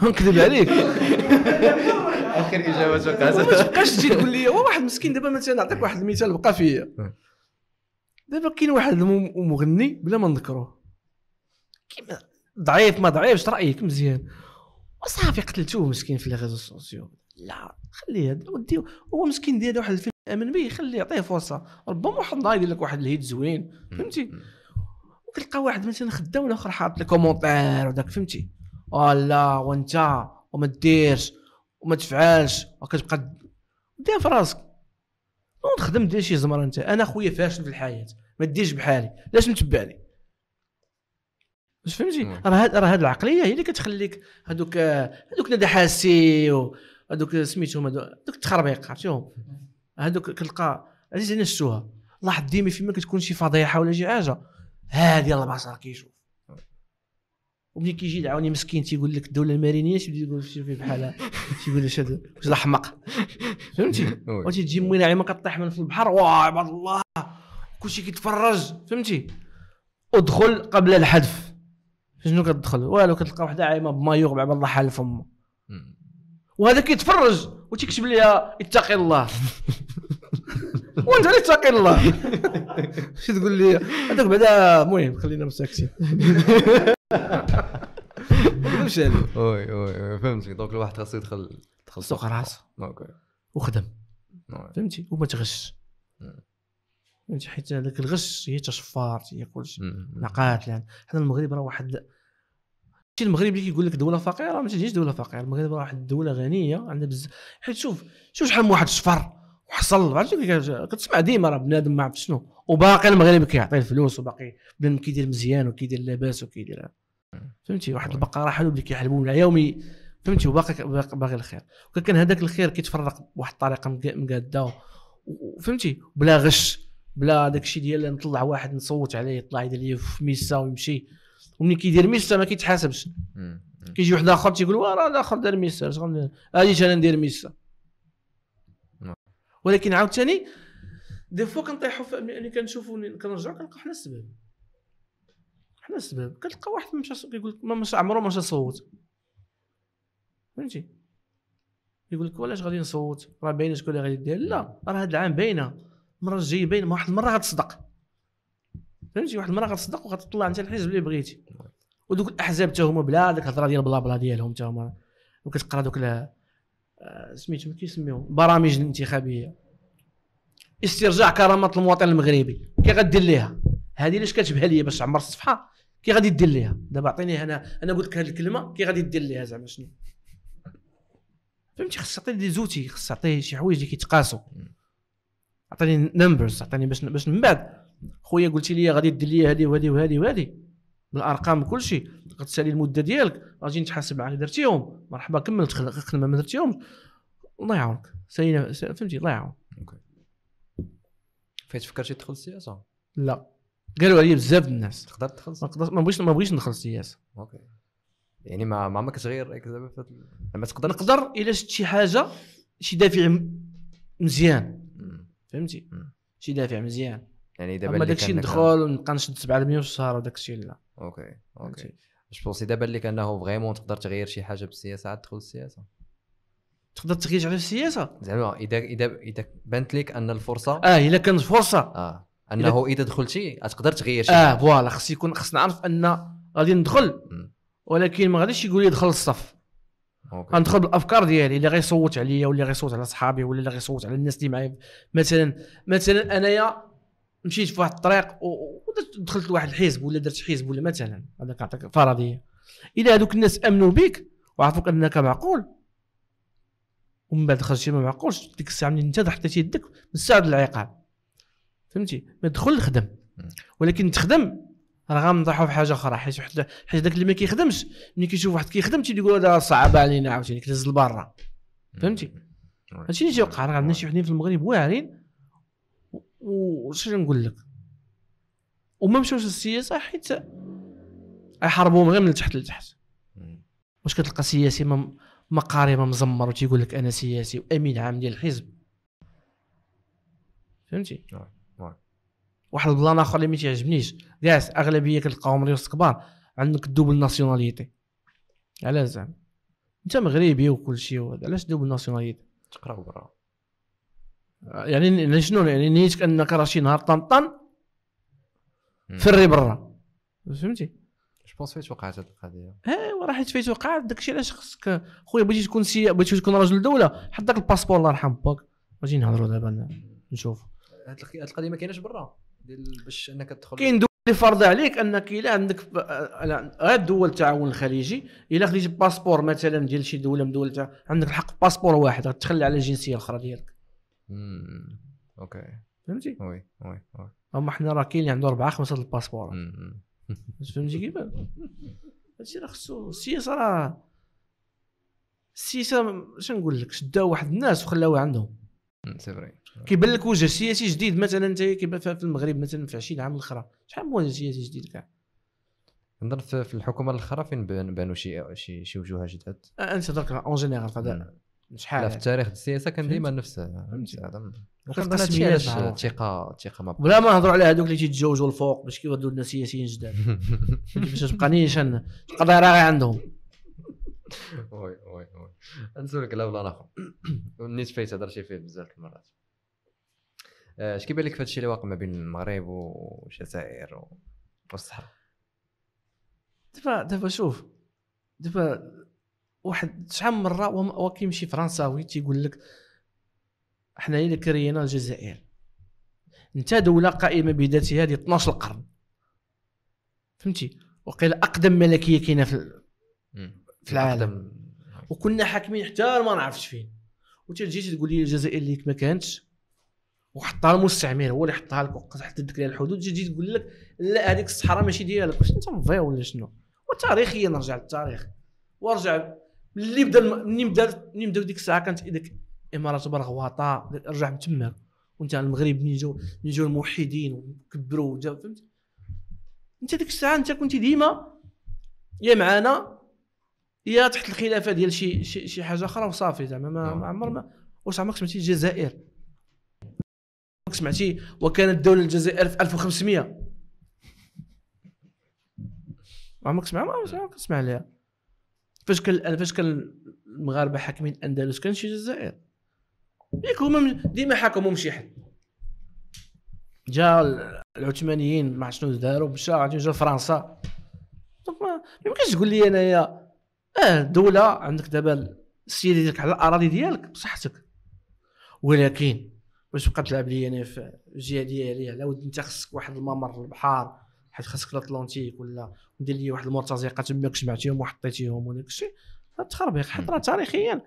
نكذب عليك اخر اجابه توقعت ما تبقاش تجي تقول لي هو واحد مسكين دابا مثلا نعطيك واحد المثال بقى فيا دابا كاين واحد المغني بلا ما نذكروه ضعيف ما ضعيفش رايك مزيان وصافي قتلتوه مسكين في لي ريزو سوسيو لا خليه ودي هو مسكين ديال واحد الفيلم امن به خليه يعطيه فرصه ربما واحد النهار يدير لك واحد الهيت زوين فهمتي وكتلقى واحد مثلا خدام الاخر حاط لي كومونتير وداك فهمتي ولا وانت وما ديرش وما تفعلش وكتبقى دير في راسك نخدم دير شي زمره انت انا خويا فاشل في الحياه ما ديرش بحالي لاش متبعني واش فهمتي نعم. راه هاد راه هاد العقليه هي اللي كتخليك هذوك هذوك نادي حاسي وهذوك سميتهم هذوك التخربيق عرفتيهم هذوك كتلقى عزيز انا شفتوها لاحظ ديما فيما كتكون شي فضيحه ولا شي حاجه هادي يلاه البصر كيشوف وملي كيجي يدعوني مسكين تيقول لك الدوله المرينيه تيبدا يقول شي بحال تيقول لك هذا واش الحمق فهمتي وتيجي موينه عيما كطيح من في البحر واه عباد الله كلشي كيتفرج فهمتي ادخل قبل الحذف شنو كتدخل والو كتلقى واحد عايمه بمايوغ مع الله حال فمه وهذا كيتفرج وتكتب ليا اتقي الله وانت اللي اتقي الله شو تقول لي هذاك بعدا المهم خلينا مساكتين فهمتش عليك وي وي فهمتي دونك الواحد خاصو يدخل دخل سوق راسه اوكي وخدم فهمتي وما تغش فهمتي حيت هذاك الغش هي تشفار هي كلشي نقات لان حنا المغرب راه واحد شي المغرب اللي كيقول لك دوله فقيره ما تجيش دوله فقيره المغرب راه واحد الدوله غنيه عندها بزاف حيت شوف شوف شحال من واحد شفر وحصل كتسمع ديما راه بنادم ما عرف شنو وباقي المغرب كيعطي الفلوس وباقي بنادم كيدير مزيان وكيدير لاباس وكيدير فهمتي واحد البقره حلو اللي كيحلبوا يومي فهمتي وباقي باغي الخير وكان هذاك الخير كيتفرق بواحد الطريقه مقاده فهمتي بلا غش بلا داك الشيء ديال نطلع واحد نصوت عليه يطلع يدير لي في ميسا ويمشي ومني كيدير ميستر ما كيتحاسبش كيجي واحد اخر تيقول راه الاخر دار ميستر اش انا ندير ميستر نعم. ولكن عاوتاني دي فوا كنطيحوا ملي كنشوفوا كنرجعوا كنلقاو حنا السبب حنا السبب كتلقى واحد مشى كيقول لك ما عمره عمرو ما مشى صوت فهمتي يقول لك ولاش غادي نصوت راه باينه شكون اللي غادي يدير لا راه هذا العام باينه المره الجايه باينه واحد المره غتصدق فهمتي واحد المراه غتصدق وغتطلع انت الحزب اللي بغيتي ودوك الاحزاب حتى هما بلا ديك الهضره ديال بلا بلا ديالهم حتى هما وكتقرا دوك آه، سميتهم كيسميهم البرامج الانتخابيه استرجاع كرامه المواطن المغربي كي غدير ليها هذه اللي كتبها لي باش عمر الصفحه كي غادي دير ليها دابا عطيني انا انا قلت لك هذه الكلمه كي غادي دير ليها زعما شنو فهمتي خص تعطي دي زوتي خص تعطي شي حوايج اللي كيتقاسوا عطيني نمبرز عطيني باش باش من بعد خويا قلتي لي غادي دير لي هذه وهذه وهذه وهذه بالارقام شيء غتسالي المده ديالك غادي نتحاسب معاك درتيهم مرحبا كملت خدمه ما درتيهمش الله يعاونك سالينا فهمتي الله يعاون فاش فكرتي تدخل السياسه لا قالوا عليا بزاف الناس تقدر تدخل ما ما بغيتش ما بغيتش ندخل السياسه اوكي يعني ما ما عمرك صغير زعما يعني ما تقدر نقدر الا شفت شي حاجه شي دافع مزيان فهمتي شي دافع مزيان يعني دابا اما داكشي ندخل ونبقى نشد 700 في الشهر وداكشي لا اوكي اوكي واش بونسي دابا لك انه فريمون تقدر تغير شي حاجه بالسياسه عاد تدخل للسياسه تقدر تغير على السياسه زعما اذا اذا اذا بانت لك ان الفرصه اه الا كانت فرصه اه انه اذا دخلتي تقدر تغير شي اه فوالا خص يكون خص نعرف ان غادي ندخل ولكن ما غاديش يقول لي دخل الصف غندخل بالافكار ديالي اللي غيصوت عليا واللي غيصوت على صحابي ولا اللي غيصوت على الناس اللي معايا مثلا مثلا انايا مشيت في واحد الطريق ودخلت لواحد الحزب ولا درت حزب ولا مثلا هذا كنعطيك فرضيه الا هذوك الناس امنوا بك وعرفوك انك معقول ومن بعد خرجتي ما معقولش ديك الساعه ملي انت حطيتي يدك مستعد العقاب فهمتي ما تدخل خدم ولكن تخدم راه غنضحوا في حاجه اخرى حيت حيت حيت داك اللي ما كيخدمش ملي كيشوف واحد كيخدم تيقول هذا صعب علينا عاوتاني كتهز لبرا فهمتي هادشي اللي تيوقع راه عندنا شي وحدين في المغرب واعرين وش نقول لك وما مشاوش للسياسه حيت يحاربوهم غير من تحت لتحت واش كتلقى سياسي ما قاري ما مزمر وتيقول لك انا سياسي وامين عام ديال الحزب فهمتي نعم، نعم. واحد البلان اخر اللي ما تيعجبنيش كاع اغلبيه كتلقاهم ريوس كبار عندك دوبل ناسيوناليتي علاش زعما انت مغربي وكل شيء علاش دوبل ناسيوناليتي تقرا برا يعني, يعني شنو يعني نيتك انك راه شي نهار طنطن فري برا فهمتي جوبونس فيت وقعت هذه القضيه ايوا راه حيت فيت وقعت داكشي علاش خصك خويا بغيتي تكون سي بغيتي تكون راجل دوله حط داك الباسبور الله يرحم باك غادي نهضروا دابا نشوف هاد القضيه ما كايناش برا باش انك تدخل كاين دول اللي فرض عليك انك الا عندك غير دول التعاون الخليجي الا خديت باسبور مثلا ديال شي دوله من دول عندك الحق باسبور واحد غتخلى على الجنسيه الاخرى ديالك امم اوكي فهمتي وي وي وي اما حنا راه كاين يعني اللي عنده اربعه خمسه الباسبور فهمتي كيف هادشي راه خصو السياسه راه السياسه شنو نقول لك شداو واحد الناس وخلاوها عندهم سي فري كيبان لك وجه سياسي جديد مثلا انت كيبان في المغرب مثلا في 20 عام الاخرى شحال من وجه سياسي جديد كاع نظن في الحكومه الاخرى فين بانوا شي شي, وجوه جداد انت تهضر اون جينيرال شحال في التاريخ السياسه كان ديما نفس فهمتي علاش الثقه الثقه ما بلا ما نهضروا على هذوك اللي تيتزوجوا الفوق باش كيولدوا لنا سياسيين جداد باش تبقى نيشان القضايا راهي عندهم وي وي وي نسولك لا ولا اخر نيت فايت هضرتي فيه بزاف المرات آه، اش كيبان لك في هادشي اللي واقع ما بين المغرب والجزائر والصحراء دابا دابا شوف دابا واحد شحال من مره وكيمشي فرنساوي تيقول لك حنايا اللي كرينا الجزائر انت دوله قائمه بذاتها هذه 12 قرن فهمتي وقيل اقدم ملكيه كاينه في في العالم وكنا حاكمين حتى ما نعرفش فين وتجي تقول لي الجزائر اللي ما كانتش وحطها المستعمر هو اللي حطها لك وحدد لك الحدود تجي تقول لك لا هذيك الصحراء ماشي ديالك واش انت مفي ولا شنو وتاريخيا نرجع للتاريخ وارجع ملي بدا ملي بدا ملي بداو ديك الساعه كانت ديك الامارات برغواطه رجع من تما وانت المغرب ملي جاو ملي جاو الموحدين وكبروا وجاو فهمت انت ديك الساعه انت كنتي ديما يا معانا يا تحت الخلافه ديال شي شي, شي حاجه اخرى وصافي زعما ما عمر ما واش عمرك سمعتي الجزائر سمعتي وكانت دوله الجزائر في 1500 عمرك سمع ما عمرك سمع عليها فاش كان فاش كان المغاربه حاكمين الاندلس كان شي الجزائر ياك هما ديما حاكمهم شي حد جا العثمانيين ما عرفت شنو داروا مشى غادي جا فرنسا دونك ما يمكنش تقول لي انايا اه دوله عندك دابا السيادة ديالك على الاراضي ديالك بصحتك ولكن باش تبقى تلعب لي انا في الجهه ديالي على ود انت خصك واحد الممر البحار حيت خاصك الاطلنطيك ولا ندير لي واحد المرتزقه تماك جمعتيهم وحطيتيهم وداك الشيء تخربيق حيت راه تاريخيا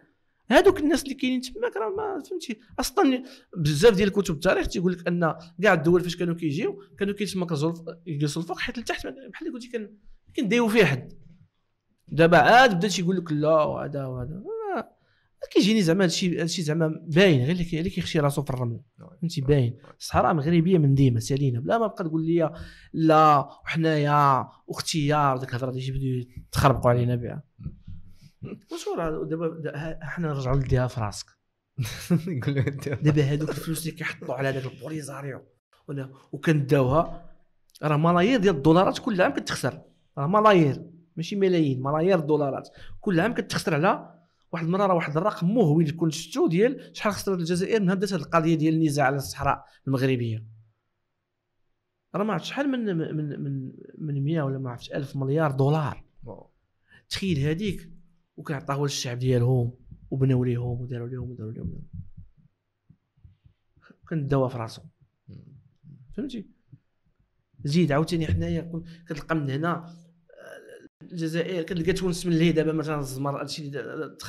هادوك الناس اللي كاينين تماك راه ما فهمتي اصلا بزاف ديال كتب التاريخ تيقول لك ان كاع الدول فاش كانوا كيجيو كانوا كيتمركزوا يجلسوا الفوق حيت لتحت بحال اللي قلتي كندايو فيه حد دابا عاد بدا تيقول لك لا وهذا وهذا كيجيني زعما هادشي هادشي زعما باين غير اللي كيخشي راسو في الرمل نعم. فهمتي باين الصحراء مغربيه من ديما سالينا بلا ما بقى تقول لي لا وحنايا واختيار ديك الهضره اللي جبدوا تخربقوا علينا بها وشو دابا حنا نرجعوا لديها في راسك دابا هادوك الفلوس اللي كيحطوا على هذاك البوليزاريو ولا وكنداوها راه ملايير ديال الدولارات كل عام كتخسر راه ملايير ماشي ملايين ملايير الدولارات كل عام كتخسر على واحد المره راه واحد الرقم مهول كنت شفتو ديال شحال خسرت الجزائر من بدات هذه القضيه ديال النزاع على الصحراء المغربيه راه ما عرفت شحال من من من من 100 ولا ما عرفتش 1000 مليار دولار تخيل هذيك وكيعطاوها للشعب ديالهم وبناو ليهم وداروا ليهم وداروا ليهم الدواء في راسهم فهمتي زيد عاوتاني حنايا كتلقى من هنا الجزائر كتلقى تونس من اللي دابا مثلا الزمر هادشي اللي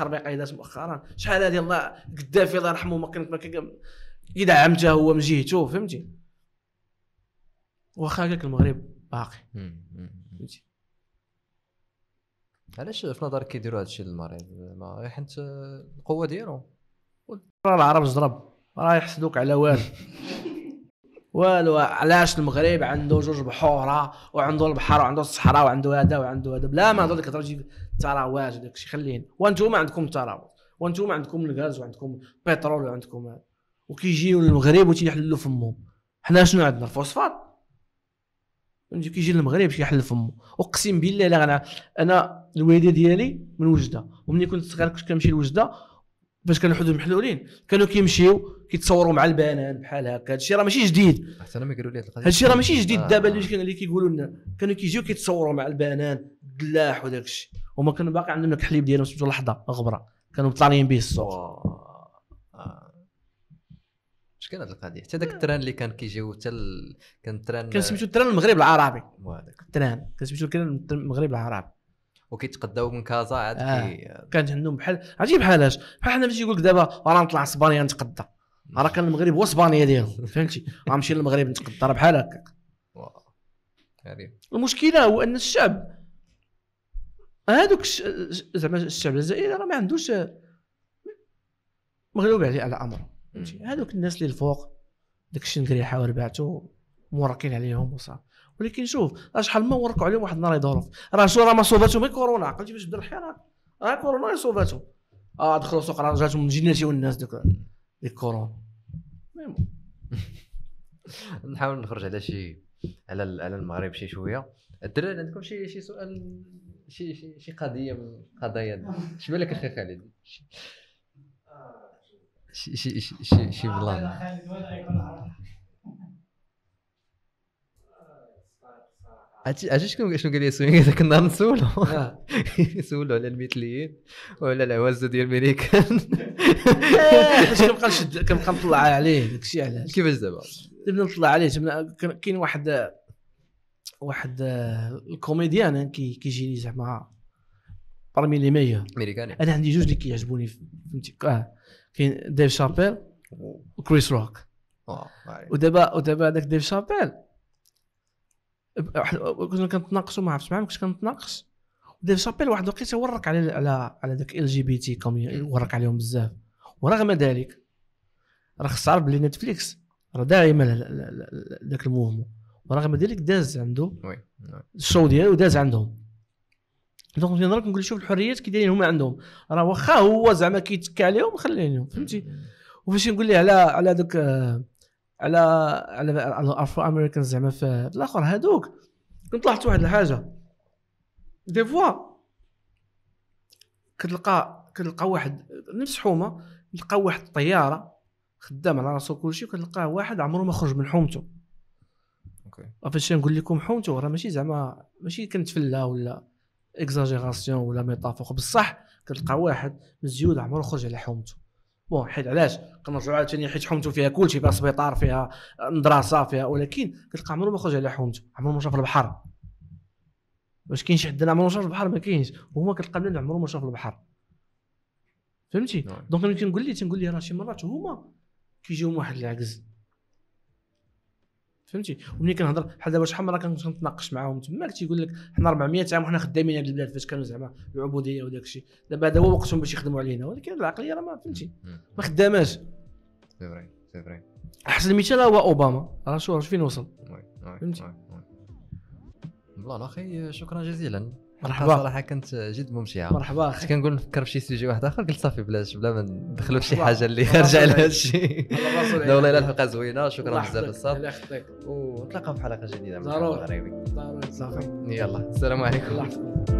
اللي دارت مؤخرا شحال هذه الله قدافي الله يرحمه ما كان يدعم حتى هو من جهته فهمتي واخا هكاك المغرب باقي فهمتي علاش في نظرك كيديروا هادشي للمغرب ما حيت القوه ديالهم راه العرب زرب راه يحسدوك على والو والو علاش المغرب عنده جوج بحوره وعنده البحر وعنده الصحراء وعنده هذا وعنده هذا بلا ما نهضر لك الهضره تجي الثروات وداك الشيء خلينا وانتوما عندكم الترابط وانتوما عندكم الغاز وعندكم البترول وعندكم هذا وكيجيو للمغرب وتيحلوا فمهم حنا شنو عندنا الفوسفات فهمتي كيجي للمغرب كيحل فمو اقسم بالله لا انا الوالده ديالي من وجده ومني كنت صغير كنت كنمشي لوجده فاش كانوا الحدود محلولين كانوا كيمشيو كيتصوروا مع البنان بحال هكا هادشي راه ماشي جديد حتى انا ما قالوا لي القضيه هادشي راه ماشي جديد آه. دابا اللي كان اللي كيقولوا لنا كانوا كيجيو كيتصوروا مع البنان الدلاح وداك الشيء هما كانوا باقي عندهم داك الحليب ديالهم سميتو لحظه غبره كانوا طالعين به السوق آه. اش كان هاد القضيه حتى داك التران اللي كان كيجيو حتى كان التران كان سميتو التران المغرب العربي التران كان سميتو التران المغرب العربي وكيتقداو من كازا عاد آه. عندهم بحال عرفتي بحالاش بحال حنا ماشي يقول لك دابا راه نطلع اسبانيا نتقدا راه كان المغرب هو اسبانيا ديالهم فهمتي غنمشي للمغرب نتقدا راه بحال هكاك المشكله هو ان الشعب هذوك زعما الشعب الجزائري راه ما عندوش مغلوب عليه على امره هذوك الناس اللي الفوق داك الشنقريحه وربعته موراكين عليهم وصافي ولكن شوف راه شحال ما وركوا عليهم واحد النهار يظهروا راه شو راه ما صوباتهم غير كورونا عقلتي باش بدا الحراك راه كورونا اللي صوباتهم اه دخلوا سوق راه جاتهم جيناتي والناس دوك ديك إيه، كورونا نحاول نخرج على شي على على المغرب شي شويه الدراري عندكم شي شي سؤال شي شي, شي قضيه من القضايا اش بالك اخي خالد شي شي شي شي, شي بلان عرفتي عرفتي شنو شنو قال آه. لي سوين ذاك النهار نسولو سولو على المثليين وعلى العوازه ديال الميريكان إيه، حيت كنبقى نشد كنبقى نطلع عليه داك الشيء علاش كيفاش دابا نبدا نطلع عليه كاين واحد واحد آه، الكوميديان آه، كيجيني زعما بارمي لي ميور ميريكاني انا عندي جوج اللي كيعجبوني فهمتي كاين ديف شابيل وكريس روك ودابا ودابا هذاك ديف شابيل كنا كنتناقشوا ما عرفتش ما كنتش كنتناقش وديف شابيل واحد الوقيته ورك على على على ذاك ال جي بي تي كوم ورك عليهم بزاف ورغم ذلك راه خص تعرف بلي نتفليكس راه دائما ذاك المهم ورغم ذلك داز عنده الشو ديالو داز عندهم دونك نظرك نقول شوف الحريات كي دايرين هما عندهم راه واخا هو زعما كيتكى عليهم خليهم فهمتي وفاش نقول ليه على على دوك آه، على على على الافرو امريكان زعما في الاخر هادوك كنت لاحظت واحد الحاجه دي فوا كتلقى كتلقى واحد نفس حومه تلقى واحد الطياره خدام على راسو كلشي وكتلقاه واحد عمرو ما خرج من حومته اوكي فاش نقول لكم حومته راه ماشي زعما ماشي كنتفلا ولا اكزاجيراسيون ولا ميتافور بصح كتلقى واحد مزيود عمرو خرج على حومته بون حيت علاش على عاوتاني حيت حومته فيها كلشي فيها سبيطار فيها مدرسه فيها ولكن كتلقى عمرو ما خرج على حومته عمرو ما شاف البحر واش كاين شي حد عمرو ما شاف البحر ما كاينش وهما كتلقى بنادم عمرو ما شاف البحر فهمتي نعم. دونك ملي كنقول لي تنقول لي راه شي مرات هما كيجيهم واحد العجز فهمتي وملي كنهضر بحال دابا شحال من مره كنتناقش معاهم تما تيقول لك حنا 400 عام وحنا خدامين هاد البلاد فاش كانوا زعما العبوديه وداك الشيء دابا هذا هو وقتهم باش يخدموا علينا ولكن العقليه راه ما فهمتي ما خداماش سي فري سي فري احسن مثال هو اوباما راه شو فين وصل فهمتي بلان اخي euh, شكرا جزيلا مرحبا صراحه كانت جد ممتعه مرحبا كنت كنقول نفكر في شي سيجي واحد اخر قلت صافي بلاش بلا ما ندخلوا في شي حاجه اللي خارجه على هذا الشيء لا والله الا الحلقه زوينه شكرا بزاف للصاد ونتلاقاو في حلقه جديده ضروري ضروري صافي يلا السلام عليكم الله يحفظك